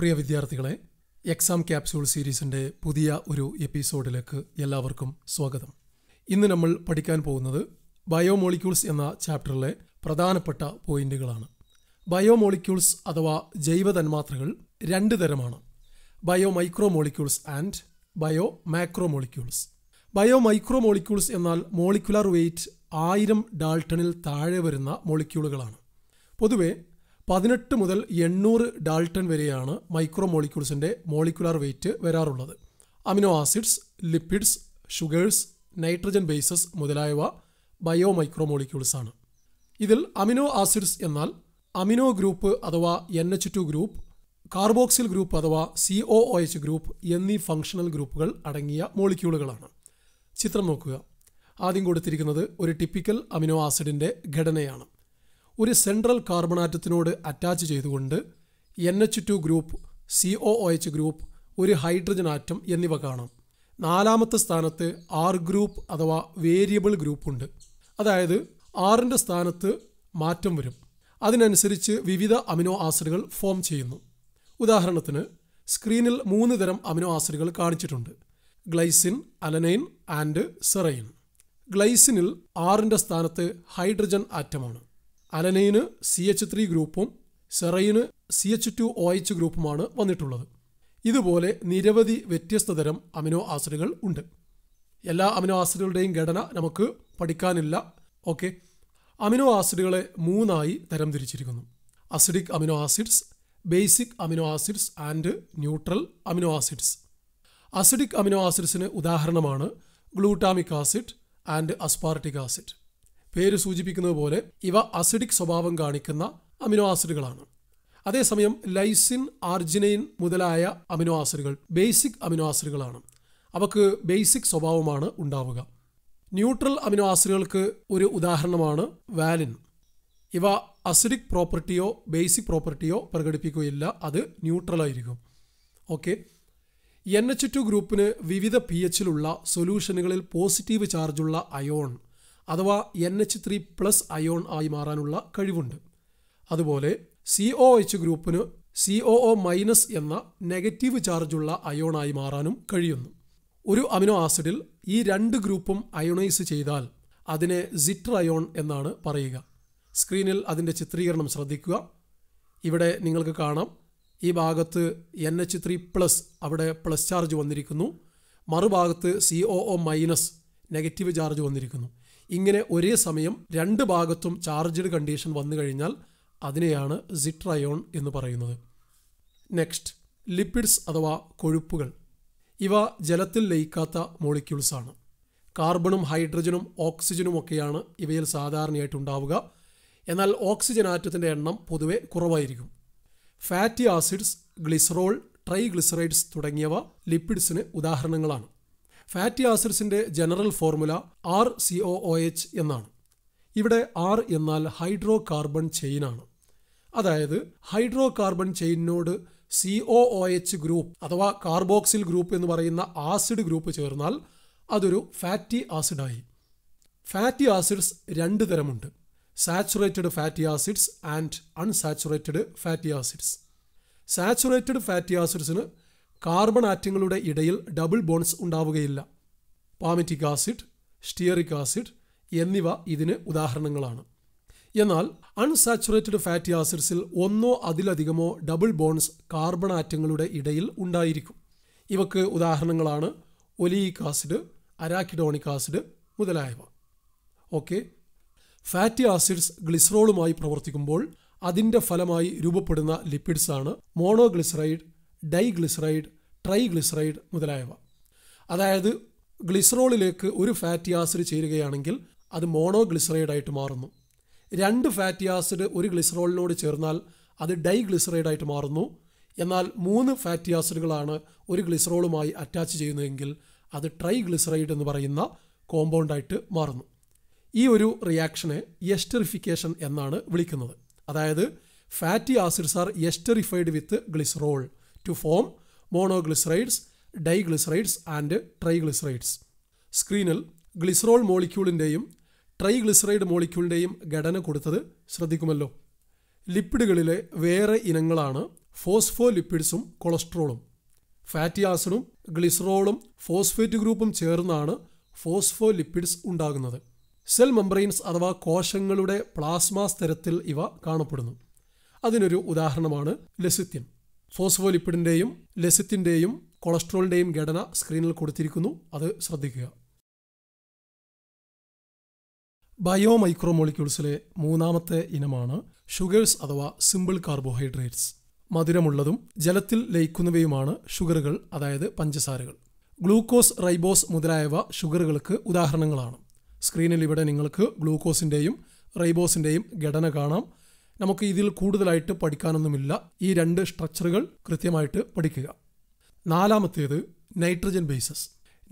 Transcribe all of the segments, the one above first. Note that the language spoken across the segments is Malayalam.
പ്രിയ വിദ്യാർത്ഥികളെ എക്സാം ക്യാപ്സ്യൂൾ സീരീസിൻ്റെ പുതിയ ഒരു എപ്പിസോഡിലേക്ക് എല്ലാവർക്കും സ്വാഗതം ഇന്ന് നമ്മൾ പഠിക്കാൻ പോകുന്നത് ബയോമോളിക്യൂൾസ് എന്ന ചാപ്റ്ററിലെ പ്രധാനപ്പെട്ട പോയിന്റുകളാണ് ബയോമോളിക്യൂൾസ് അഥവാ ജൈവ തന്മാത്രകൾ രണ്ട് തരമാണ് bio micro molecules and bio macro molecules bio micro molecules എന്നാൽ മോളിക്കുലർ വെയിറ്റ് ആയിരം ഡാൾട്ടണിൽ താഴെ വരുന്ന മോളിക്യൂളുകളാണ് പൊതുവെ പതിനെട്ട് മുതൽ എണ്ണൂറ് ഡാൾട്ടൺ വരെയാണ് മൈക്രോ മോളിക്യൂൾസിൻ്റെ മോളിക്കുലാർ വെയിറ്റ് വരാറുള്ളത് amino acids lipids sugars nitrogen bases മുതലായവ ബയോ മൈക്രോ മോളിക്യൂൾസാണ് ഇതിൽ അമിനോ ആസിഡ്സ് എന്നാൽ അമിനോ ഗ്രൂപ്പ് അഥവാ N H two group carboxyl group അഥവാ C O O H group എന്നീ ഫങ്ഷണൽ ഗ്രൂപ്പുകൾ അടങ്ങിയ മോളിക്യൂളുകളാണ് ചിത്രം നോക്കുക ആദ്യം കൊടുത്തിരിക്കുന്നത് ഒരു ടിപ്പിക്കൽ അമിനോ ആസിഡിൻ്റെ ഘടനയാണ് ഒരു സെൻട്രൽ കാർബണാറ്റത്തിനോട് അറ്റാച്ച് ചെയ്തുകൊണ്ട് N H two group C O O H group ഒരു ഹൈഡ്രജൻ ആറ്റം എന്നിവ കാണാം നാലാമത്തെ സ്ഥാനത്ത് ആർ ഗ്രൂപ്പ് അഥവാ വേരിയബിൾ ഗ്രൂപ്പുണ്ട് അതായത് ആറിൻ്റെ സ്ഥാനത്ത് മാറ്റം വരും അതിനനുസരിച്ച് വിവിധ അമിനോ ആസിഡുകൾ ഫോം ചെയ്യുന്നു ഉദാഹരണത്തിന് സ്ക്രീനിൽ മൂന്ന് തരം അമിനോ ആസിഡുകൾ കാണിച്ചിട്ടുണ്ട് ഗ്ലൈസിൻ അലനൈൻ ആൻഡ് സെറൈൻ ഗ്ലൈസിനിൽ ആറിൻ്റെ സ്ഥാനത്ത് ഹൈഡ്രജൻ ആറ്റമാണ് അലനൈന് സി എച്ച് ത്രീ ഗ്രൂപ്പും സെറൈന് C H two O H ഗ്രൂപ്പുമാണ് വന്നിട്ടുള്ളത് ഇതുപോലെ നിരവധി വ്യത്യസ്ത തരം അമിനോ ആസിഡുകൾ ഉണ്ട് എല്ലാ അമിനോ ആസിഡുകളുടെയും ഘടന നമുക്ക് പഠിക്കാനില്ല ഓക്കെ അമിനോ ആസിഡുകളെ മൂന്നായി തരംതിരിച്ചിരിക്കുന്നു acidic amino acids basic amino acids and neutral amino acids acidic amino ആസിഡ്സിന് ഉദാഹരണമാണ് glutamic acid and aspartic acid പേര് സൂചിപ്പിക്കുന്നത് പോലെ ഇവ അസിഡിക് സ്വഭാവം കാണിക്കുന്ന അമിനോ ആസിഡുകളാണ് അതേസമയം ലൈസിൻ ആർജിനൈൻ മുതലായ അമിനോ ആസിഡുകൾ ബേസിക് അമിനോ ആസിഡുകളാണ് അവക്ക് ബേസിക് സ്വഭാവമാണ് ഉണ്ടാവുക ന്യൂട്രൽ അമിനോ ആസിഡുകൾക്ക് ഒരു ഉദാഹരണമാണ് വാലിൻ ഇവ അസിഡിക് പ്രോപ്പർട്ടിയോ ബേസിക് പ്രോപ്പർട്ടിയോ പ്രകടിപ്പിക്കുകയില്ല അത് ന്യൂട്രലായിരിക്കും ഓക്കെ എൻ എച്ച് ടു ഗ്രൂപ്പിന് വിവിധ പി എച്ചിലുള്ള സൊല്യൂഷനുകളിൽ പോസിറ്റീവ് ചാർജുള്ള അയോൺ അഥവാ N H three plus ion ആയി മാറാനുള്ള കഴിവുണ്ട് അതുപോലെ സി ഒ എച്ച് ഗ്രൂപ്പിന് സി ഒ ഒ മൈനസ് എന്ന നെഗറ്റീവ് ചാർജുള്ള അയോണായി മാറാനും കഴിയുന്നു ഒരു അമിനോ ആസിഡിൽ ഈ രണ്ട് ഗ്രൂപ്പും അയോണൈസ് ചെയ്താൽ അതിനെ സിറ്റർ അയോൺ എന്നാണ് പറയുക സ്ക്രീനിൽ അതിൻ്റെ ചിത്രീകരണം ശ്രദ്ധിക്കുക ഇവിടെ നിങ്ങൾക്ക് കാണാം ഈ ഭാഗത്ത് എൻ എച്ച് ത്രീ പ്ലസ് അവിടെ പ്ലസ് ചാർജ് വന്നിരിക്കുന്നു മറുഭാഗത്ത് C O O minus negative charge വന്നിരിക്കുന്നു ഇങ്ങനെ ഒരേ സമയം രണ്ട് ഭാഗത്തും ചാർജ്ഡ് കണ്ടീഷൻ വന്നു കഴിഞ്ഞാൽ അതിനെയാണ് സിട്രയോൺ എന്ന് പറയുന്നത് നെക്സ്റ്റ് ലിപ്പിഡ്സ് അഥവാ കൊഴുപ്പുകൾ ഇവ ജലത്തിൽ ലയിക്കാത്ത മോളിക്യൂൾസാണ് കാർബണും ഹൈഡ്രജനും ഓക്സിജനും ഒക്കെയാണ് ഇവയിൽ സാധാരണയായിട്ട് ഉണ്ടാവുക എന്നാൽ ഓക്സിജൻ ആറ്റത്തിൻ്റെ എണ്ണം പൊതുവെ കുറവായിരിക്കും ഫാറ്റി ആസിഡ്സ് ഗ്ലിസറോൾ ട്രൈഗ്ലിസറൈഡ്സ് തുടങ്ങിയവ ലിപ്പിഡ്സിന് ഉദാഹരണങ്ങളാണ് ഫാറ്റി ആസിഡ്സിന്റെ general formula R C O O H എന്നാണ് ഇവിടെ ആർ എന്നാൽ ഹൈഡ്രോ കാർബൺ ചെയിനാണ് അതായത് ഹൈഡ്രോ കാർബൺ ചെയിനോട് C O O H group അഥവാ കാർബോക്സിൽ ഗ്രൂപ്പ് എന്ന് പറയുന്ന ആസിഡ് ഗ്രൂപ്പ് ചേർന്നാൽ അതൊരു ഫാറ്റി ആസിഡായി ഫാറ്റി ആസിഡ്സ് രണ്ട് തരമുണ്ട് saturated fatty acids and unsaturated fatty acids saturated fatty ആസിഡ്സിന് കാർബൺ ആറ്റങ്ങളുടെ ഇടയിൽ ഡബിൾ ബോൺസ് ഉണ്ടാവുകയില്ല പാമറ്റിക് ആസിഡ് സ്റ്റിയറിക് ആസിഡ് എന്നിവ ഇതിന് ഉദാഹരണങ്ങളാണ് എന്നാൽ അൺസാച്ചുറേറ്റഡ് ഫാറ്റി ആസിഡ്സിൽ ഒന്നോ അതിലധികമോ ഡബിൾ ബോൺസ് കാർബൺ ആറ്റങ്ങളുടെ ഇടയിൽ ഉണ്ടായിരിക്കും ഇവക്ക് ഉദാഹരണങ്ങളാണ് ഒലിയിക് ആസിഡ് അരാക്കിഡോണിക് ആസിഡ് മുതലായവ ഓക്കെ ഫാറ്റി ആസിഡ്സ് ഗ്ലിസറോളുമായി പ്രവർത്തിക്കുമ്പോൾ അതിൻ്റെ ഫലമായി രൂപപ്പെടുന്ന ലിപ്പിഡ്സാണ് മോണോഗ്ലിസറൈഡ് ഡൈഗ്ലിസറൈഡ് ട്രൈഗ്ലിസറൈഡ് മുതലായവ അതായത് ഗ്ലിസറോളിലേക്ക് ഒരു ഫാറ്റി ആസിഡ് ചേരുകയാണെങ്കിൽ അത് മോണോഗ്ലിസറൈഡ് ആയിട്ട് മാറുന്നു രണ്ട് ഫാറ്റി ആസിഡ് ഒരു ഗ്ലിസറോളിനോട് ചേർന്നാൽ അത് ഡൈഗ്ലിസറൈഡായിട്ട് ആയിട്ട് മാറുന്നു എന്നാൽ മൂന്ന് ഫാറ്റി ആസിഡുകളാണ് ഒരു ഗ്ലിസറോളുമായി അറ്റാച്ച് ചെയ്യുന്നതെങ്കിൽ അത് ട്രൈഗ്ലിസറൈഡ് എന്ന് പറയുന്ന കോമ്പൗണ്ടായിട്ട് മാറുന്നു ഈ ഒരു റിയാക്ഷനെ എസ്റ്ററിഫിക്കേഷൻ എന്നാണ് വിളിക്കുന്നത് അതായത് fatty acids are esterified with glycerol to form monoglycerides diglycerides and triglycerides സ്ക്രീനിൽ ഗ്ലിസറോൾ മോളിക്യൂളിൻ്റെയും ട്രൈഗ്ലിസറൈഡ് മോളിക്യൂളിൻ്റെയും ഘടന കൊടുത്തത് ശ്രദ്ധിക്കുമല്ലോ ലിപ്പിഡുകളിലെ വേറെ ഇനങ്ങളാണ് ഫോസ്ഫോ ലിപ്പിഡ്സും കൊളസ്ട്രോളും ഫാറ്റി ആസിഡും ഗ്ലിസറോളും ഫോസ്ഫേറ്റ് ഗ്രൂപ്പും ചേർന്നാണ് ഫോസ്ഫോ ലിപ്പിഡ്സ് ഉണ്ടാകുന്നത് സെൽ മെംബ്രെയിൻസ് അഥവാ കോശങ്ങളുടെ പ്ലാസ്മ സ്തരത്തിൽ ഇവ കാണപ്പെടുന്നു അതിനൊരു ഉദാഹരണമാണ് ലെസിത്യൻ ഫോസ്ഫോലിപ്പിഡിൻ്റെയും ലെസിത്തിൻ്റെയും കൊളസ്ട്രോളിൻ്റെയും ഘടന സ്ക്രീനിൽ കൊടുത്തിരിക്കുന്നു അത് ശ്രദ്ധിക്കുക ബയോ മൈക്രോമോളിക്യൂൾസിലെ മൂന്നാമത്തെ ഇനമാണ് ഷുഗേഴ്സ് അഥവാ സിമ്പിൾ കാർബോഹൈഡ്രേറ്റ്സ് മധുരമുള്ളതും ജലത്തിൽ ലയിക്കുന്നവയുമാണ് ഷുഗറുകൾ അതായത് പഞ്ചസാരകൾ ഗ്ലൂക്കോസ് റൈബോസ് മുതലായവ ഷുഗറുകൾക്ക് ഉദാഹരണങ്ങളാണ് സ്ക്രീനിൽ ഇവിടെ നിങ്ങൾക്ക് ഗ്ലൂക്കോസിൻ്റെയും റൈബോസിൻ്റെയും ഘടന കാണാം നമുക്ക് ഇതിൽ കൂടുതലായിട്ട് പഠിക്കാനൊന്നുമില്ല ഈ രണ്ട് സ്ട്രക്ചറുകൾ കൃത്യമായിട്ട് പഠിക്കുക നാലാമത്തേത് നൈട്രജൻ ബേസസ്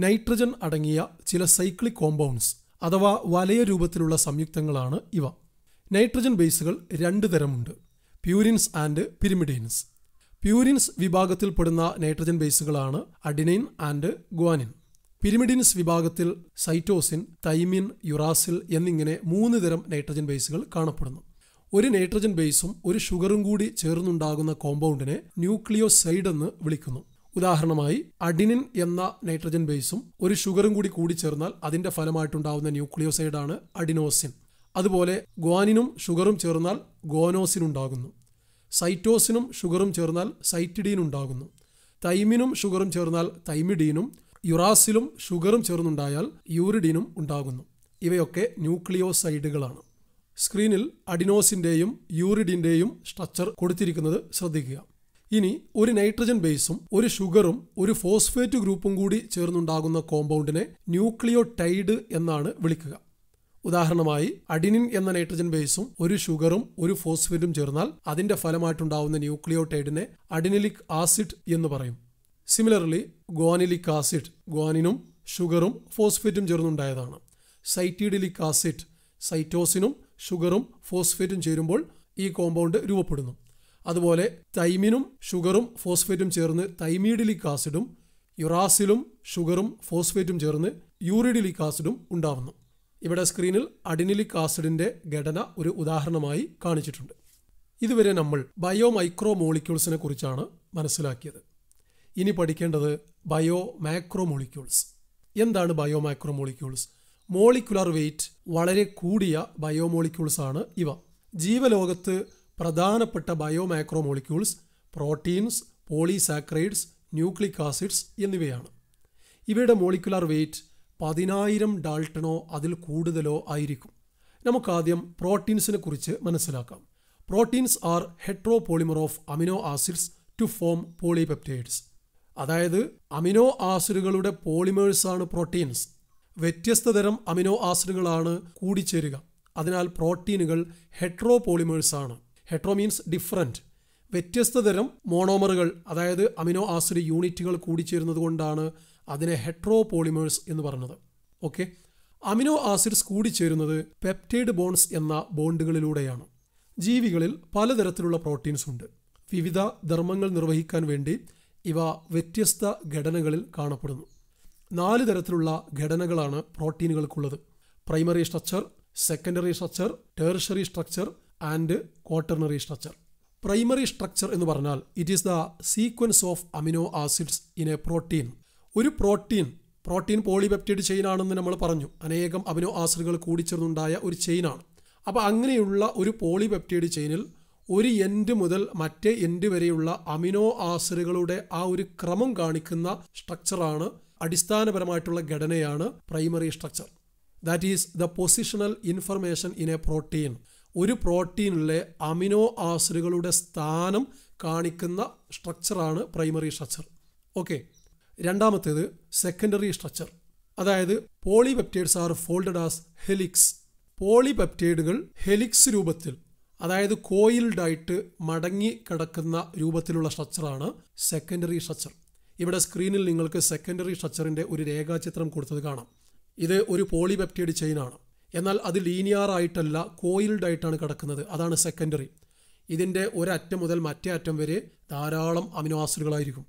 നൈട്രജൻ അടങ്ങിയ ചില സൈക്ലിക് കോമ്പൗണ്ട്സ് അഥവാ വലയ രൂപത്തിലുള്ള സംയുക്തങ്ങളാണ് ഇവ നൈട്രജൻ ബേസുകൾ രണ്ട് തരമുണ്ട് പ്യൂരിൻസ് ആൻഡ് പിരിമിഡിൻസ് പ്യൂരിൻസ് വിഭാഗത്തിൽപ്പെടുന്ന നൈട്രജൻ ബേസുകളാണ് അഡിനൈൻ ആൻഡ് ഗ്വാനിൻ പിരിമിഡിൻസ് വിഭാഗത്തിൽ സൈറ്റോസിൻ തൈമിൻ യുറാസിൽ എന്നിങ്ങനെ മൂന്ന് തരം നൈട്രജൻ ബേസുകൾ കാണപ്പെടുന്നു ഒരു നൈട്രജൻ ബേസും ഒരു ഷുഗറും കൂടി ചേർന്നുണ്ടാകുന്ന കോമ്പൗണ്ടിനെ ന്യൂക്ലിയോസൈഡ് എന്ന് വിളിക്കുന്നു ഉദാഹരണമായി അഡിനിൻ എന്ന നൈട്രജൻ ബേസും ഒരു ഷുഗറും കൂടി കൂടിച്ചേർന്നാൽ അതിന്റെ ഫലമായിട്ടുണ്ടാകുന്ന ന്യൂക്ലിയോസൈഡാണ് അഡിനോസിൻ അതുപോലെ ഗ്വാനിനും ഷുഗറും ചേർന്നാൽ ഗോനോസിൻ ഉണ്ടാകുന്നു സൈറ്റോസിനും ഷുഗറും ചേർന്നാൽ സൈറ്റിഡീൻ ഉണ്ടാകുന്നു തൈമിനും ഷുഗറും ചേർന്നാൽ തൈമിഡീനും യുറാസിലും ഷുഗറും ചേർന്നുണ്ടായാൽ യൂറിഡീനും ഉണ്ടാകുന്നു ഇവയൊക്കെ ന്യൂക്ലിയോസൈഡുകളാണ് സ്ക്രീനിൽ അഡിനോസിൻ്റെയും യൂറിഡിൻ്റെയും സ്ട്രക്ചർ കൊടുത്തിരിക്കുന്നത് ശ്രദ്ധിക്കുക ഇനി ഒരു നൈട്രജൻ ബേസും ഒരു ഷുഗറും ഒരു ഫോസ്ഫേറ്റ് ഗ്രൂപ്പും കൂടി ചേർന്നുണ്ടാകുന്ന കോമ്പൗണ്ടിനെ ന്യൂക്ലിയോടൈഡ് എന്നാണ് വിളിക്കുക ഉദാഹരണമായി അഡിനിൻ എന്ന നൈട്രജൻ ബേസും ഒരു ഷുഗറും ഒരു ഫോസ്ഫേറ്റും ചേർന്നാൽ അതിന്റെ ഫലമായിട്ടുണ്ടാകുന്ന ന്യൂക്ലിയോടൈഡിനെ അഡിനിലിക് ആസിഡ് എന്ന് പറയും സിമിലർലി ഗ്വാനിലിക് ആസിഡ് ഗ്വാനിനും ഷുഗറും ഫോസ്ഫേറ്റും ചേർന്നുണ്ടായതാണ് സൈറ്റീഡിലിക് ആസിഡ് സൈറ്റോസിനും ഷുഗറും ഫോസ്ഫേറ്റും ചേരുമ്പോൾ ഈ കോമ്പൗണ്ട് രൂപപ്പെടുന്നു അതുപോലെ തൈമിനും ഷുഗറും ഫോസ്ഫേറ്റും ചേർന്ന് തൈമീഡിലിക് ആസിഡും യുറാസിലും ഷുഗറും ഫോസ്ഫേറ്റും ചേർന്ന് യൂറിഡിലിക് ആസിഡും ഉണ്ടാവുന്നു ഇവിടെ സ്ക്രീനിൽ അഡിനിലിക് ആസിഡിന്റെ ഘടന ഒരു ഉദാഹരണമായി കാണിച്ചിട്ടുണ്ട് ഇതുവരെ നമ്മൾ ബയോ മൈക്രോ മോളിക്യൂൾസിനെ കുറിച്ചാണ് മനസ്സിലാക്കിയത് ഇനി പഠിക്കേണ്ടത് ബയോ മാക്രോ മോളിക്യൂൾസ് എന്താണ് bio macro molecules molecular weight വളരെ കൂടിയ ബയോമോളിക്യൂൾസ് ആണ് ഇവ ജീവലോകത്ത് പ്രധാനപ്പെട്ട biomacromolecules proteins polysaccharides nucleic acids എന്നിവയാണ് ഇവയുടെ മോളിക്കുലർ വെയിറ്റ് പതിനായിരം ഡാൾട്ടണോ അതിൽ കൂടുതലോ ആയിരിക്കും നമുക്കാദ്യം പ്രോട്ടീൻസിനെ കുറിച്ച് മനസ്സിലാക്കാം proteins are heteropolymer of amino acids to form polypeptides അതായത് അമിനോ ആസിഡുകളുടെ പോളിമേഴ്സാണ് പ്രോട്ടീൻസ് വ്യത്യസ്ത തരം അമിനോ ആസിഡുകളാണ് കൂടിച്ചേരുക അതിനാൽ പ്രോട്ടീനുകൾ ഹെട്രോ പോളിമേഴ്സ് ആണ് ഹെട്രോ മീൻസ് ഡിഫറൻറ്റ് വ്യത്യസ്ത തരം മോണോമറുകൾ അതായത് അമിനോ ആസിഡ് യൂണിറ്റുകൾ കൂടിച്ചേരുന്നത് കൊണ്ടാണ് അതിനെ ഹെട്രോ പോളിമേഴ്സ് എന്ന് പറഞ്ഞത് ഓക്കെ അമിനോ ആസിഡ്സ് കൂടിച്ചേരുന്നത് പെപ്റ്റൈഡ് ബോൺസ് എന്ന ബോണ്ടുകളിലൂടെയാണ് ജീവികളിൽ പലതരത്തിലുള്ള പ്രോട്ടീൻസ് ഉണ്ട് വിവിധ ധർമ്മങ്ങൾ നിർവഹിക്കാൻ വേണ്ടി ഇവ വ്യത്യസ്ത ഘടനകളിൽ കാണപ്പെടുന്നു നാല് തരത്തിലുള്ള ഘടനകളാണ് പ്രോട്ടീനുകൾക്കുള്ളത് primary structure secondary structure tertiary structure and quaternary structure primary structure എന്ന് പറഞ്ഞാൽ it is the sequence of amino acids in a protein ഒരു പ്രോട്ടീൻ പ്രോട്ടീൻ പോളിപെപ്റ്റൈഡ് ചെയിൻ ആണെന്ന് നമ്മൾ പറഞ്ഞു അനേകം അമിനോ ആസിഡുകൾ കൂടിച്ചേർന്നുണ്ടായ ഒരു ചെയിനാണ് അപ്പോൾ അങ്ങനെയുള്ള ഒരു പോളിപെപ്റ്റൈഡ് ചെയിനിൽ ഒരു എൻഡ് മുതൽ മറ്റേ എൻഡ് വരെയുള്ള അമിനോ ആസിഡുകളുടെ ആ ഒരു ക്രമം കാണിക്കുന്ന സ്ട്രക്ചറാണ് അടിസ്ഥാനപരമായിട്ടുള്ള ഘടനയാണ് primary structure that is the positional information in a protein ഒരു പ്രോട്ടീനിലെ അമിനോ ആസിഡുകളുടെ സ്ഥാനം കാണിക്കുന്ന സ്ട്രക്ചറാണ് പ്രൈമറി സ്ട്രക്ചർ ഓക്കെ രണ്ടാമത്തേത് സെക്കൻഡറി സ്ട്രക്ചർ അതായത് polypeptides are folded as helix പോളിപെപ്റ്റൈഡുകൾ ഹെലിക്സ് രൂപത്തിൽ അതായത് കോയിൽഡായിട്ട് മടങ്ങി കിടക്കുന്ന രൂപത്തിലുള്ള സ്ട്രക്ചറാണ് സെക്കൻഡറി സ്ട്രക്ചർ ഇവിടെ സ്ക്രീനിൽ നിങ്ങൾക്ക് സെക്കൻഡറി സ്ട്രക്ചറിൻ്റെ ഒരു രേഖാചിത്രം കൊടുത്തത് കാണാം ഇത് ഒരു പോളിപെപ്റ്റൈഡ് ആണ് എന്നാൽ അത് ലീനിയർ ആയിട്ടല്ല കോയിൽഡ് ആയിട്ടാണ് കിടക്കുന്നത് അതാണ് സെക്കൻഡറി ഇതിൻ്റെ ഒരറ്റം മുതൽ മറ്റേ അറ്റം വരെ ധാരാളം അമിനോ ആസിഡുകളായിരിക്കും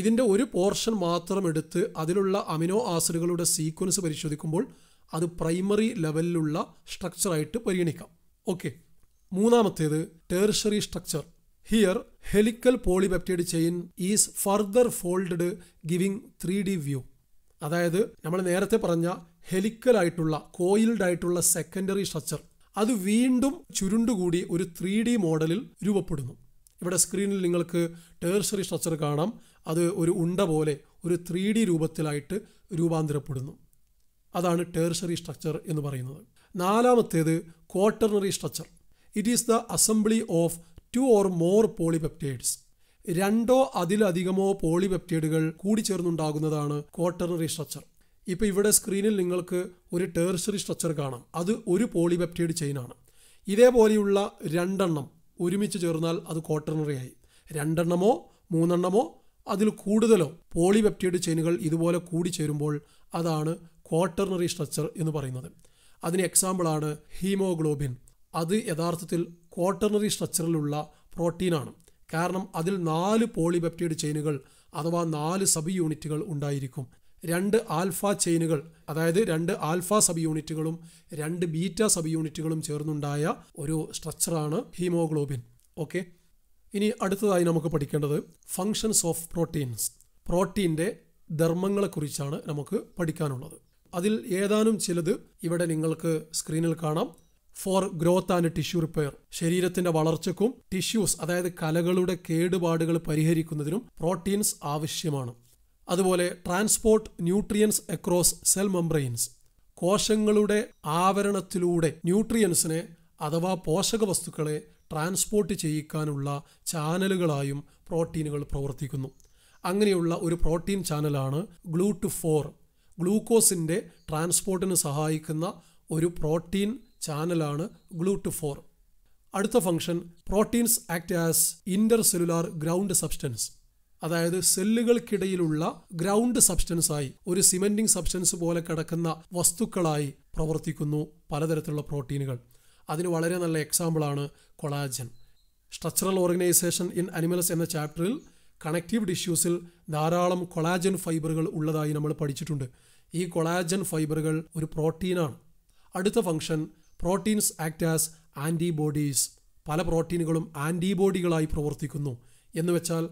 ഇതിൻ്റെ ഒരു പോർഷൻ മാത്രം എടുത്ത് അതിലുള്ള അമിനോ ആസിഡുകളുടെ സീക്വൻസ് പരിശോധിക്കുമ്പോൾ അത് പ്രൈമറി ലെവലിലുള്ള സ്ട്രക്ചറായിട്ട് പരിഗണിക്കാം ഓക്കെ മൂന്നാമത്തേത് tertiary structure Here, helical polypeptide chain is further folded giving 3D view. അതായത് നമ്മൾ നേരത്തെ പറഞ്ഞ ഹെലിക്കൽ ആയിട്ടുള്ള കോയിൽഡ് ആയിട്ടുള്ള സെക്കൻഡറി സ്ട്രക്ചർ അത് വീണ്ടും ചുരുണ്ടുകൂടി ഒരു ത്രീ ഡി മോഡലിൽ രൂപപ്പെടുന്നു ഇവിടെ സ്ക്രീനിൽ നിങ്ങൾക്ക് ടേഴ്സറി സ്ട്രക്ചർ കാണാം അത് ഒരു ഉണ്ട പോലെ ഒരു ത്രീ ഡി രൂപത്തിലായിട്ട് രൂപാന്തരപ്പെടുന്നു അതാണ് ടേഴ്സറി സ്ട്രക്ചർ എന്ന് പറയുന്നത് നാലാമത്തേത് quaternary structure it is the assembly of two or more polypeptides രണ്ടോ അതിലധികമോ പോളിപെപ്റ്റൈഡുകൾ കൂടി ചേർന്നുണ്ടാകുന്നതാണ് ക്വാട്ടറിനറി സ്ട്രക്ചർ ഇപ്പോൾ ഇവിടെ സ്ക്രീനിൽ നിങ്ങൾക്ക് ഒരു ടേർസറി സ്ട്രക്ചർ കാണാം അത് ഒരു പോളിപെപ്റ്റൈഡ് ചെയിനാണ് ഇതേപോലെയുള്ള രണ്ടെണ്ണം ഒരുമിച്ച് ചേർന്നാൽ അത് ക്വാട്ടറിനറി ആയി രണ്ടെണ്ണമോ മൂന്നെണ്ണമോ അതിൽ കൂടുതലോ പോളിപെപ്റ്റൈഡ് ചെയിനുകൾ ഇതുപോലെ കൂടി ചേരുമ്പോൾ അതാണ് ക്വാട്ടറിനറി സ്ട്രക്ചർ എന്ന് പറയുന്നത് അതിന് എക്സാമ്പിളാണ് ഹീമോഗ്ലോബിൻ അത് യഥാർത്ഥത്തിൽ ക്വാട്ടർണറി സ്ട്രക്ചറിലുള്ള പ്രോട്ടീനാണ് കാരണം അതിൽ നാല് പോളിബെപ്റ്റൈഡ് ചെയിനുകൾ അഥവാ നാല് സബ് യൂണിറ്റുകൾ ഉണ്ടായിരിക്കും രണ്ട് ആൽഫ ചെയിനുകൾ അതായത് രണ്ട് ആൽഫ സബ് യൂണിറ്റുകളും രണ്ട് ബീറ്റ സബ് യൂണിറ്റുകളും ചേർന്നുണ്ടായ ഒരു സ്ട്രക്ചറാണ് ഹീമോഗ്ലോബിൻ ഓക്കെ ഇനി അടുത്തതായി നമുക്ക് പഠിക്കേണ്ടത് ഫങ്ഷൻസ് ഓഫ് പ്രോട്ടീൻസ് പ്രോട്ടീൻ്റെ ധർമ്മങ്ങളെക്കുറിച്ചാണ് നമുക്ക് പഠിക്കാനുള്ളത് അതിൽ ഏതാനും ചിലത് ഇവിടെ നിങ്ങൾക്ക് സ്ക്രീനിൽ കാണാം for growth and tissue repair ശരീരത്തിന്റെ വളർച്ചയ്ക്കും ടിഷ്യൂസ് അതായത് കലകളുടെ കേടുപാടുകൾ പരിഹരിക്കുന്നതിനും പ്രോട്ടീൻസ് ആവശ്യമാണ് അതുപോലെ transport nutrients across cell membranes കോശങ്ങളുടെ ആവരണത്തിലൂടെ ന്യൂട്രിയൻസിനെ അഥവാ പോഷക വസ്തുക്കളെ ട്രാൻസ്പോർട്ട് ചെയ്യിക്കാനുള്ള ചാനലുകളായും പ്രോട്ടീനുകൾ പ്രവർത്തിക്കുന്നു അങ്ങനെയുള്ള ഒരു പ്രോട്ടീൻ ചാനലാണ് ഗ്ലൂട്ട് ഫോർ ഗ്ലൂക്കോസിൻ്റെ ട്രാൻസ്പോർട്ടിന് സഹായിക്കുന്ന ഒരു പ്രോട്ടീൻ ചാനലാണ് ഗ്ലൂട്ട് ഫോർ അടുത്ത function proteins act as intercellular ground substance അതായത് സെല്ലുകൾക്കിടയിലുള്ള ഗ്രൗണ്ട് സബ്സ്റ്റൻസ് ആയി ഒരു സിമെന്റിംഗ് സബ്സ്റ്റൻസ് പോലെ കിടക്കുന്ന വസ്തുക്കളായി പ്രവർത്തിക്കുന്നു പലതരത്തിലുള്ള പ്രോട്ടീനുകൾ അതിന് വളരെ നല്ല എക്സാമ്പിളാണ് collagen structural organisation in animals എന്ന ചാപ്റ്ററിൽ കണക്റ്റീവ് ടിഷ്യൂസിൽ ധാരാളം കൊളാജൻ ഫൈബറുകൾ ഉള്ളതായി നമ്മൾ പഠിച്ചിട്ടുണ്ട് ഈ കൊളാജൻ ഫൈബറുകൾ ഒരു പ്രോട്ടീനാണ് അടുത്ത function proteins act as antibodies പല പ്രോട്ടീനുകളും ആൻറ്റിബോഡികളായി പ്രവർത്തിക്കുന്നു എന്ന് വെച്ചാൽ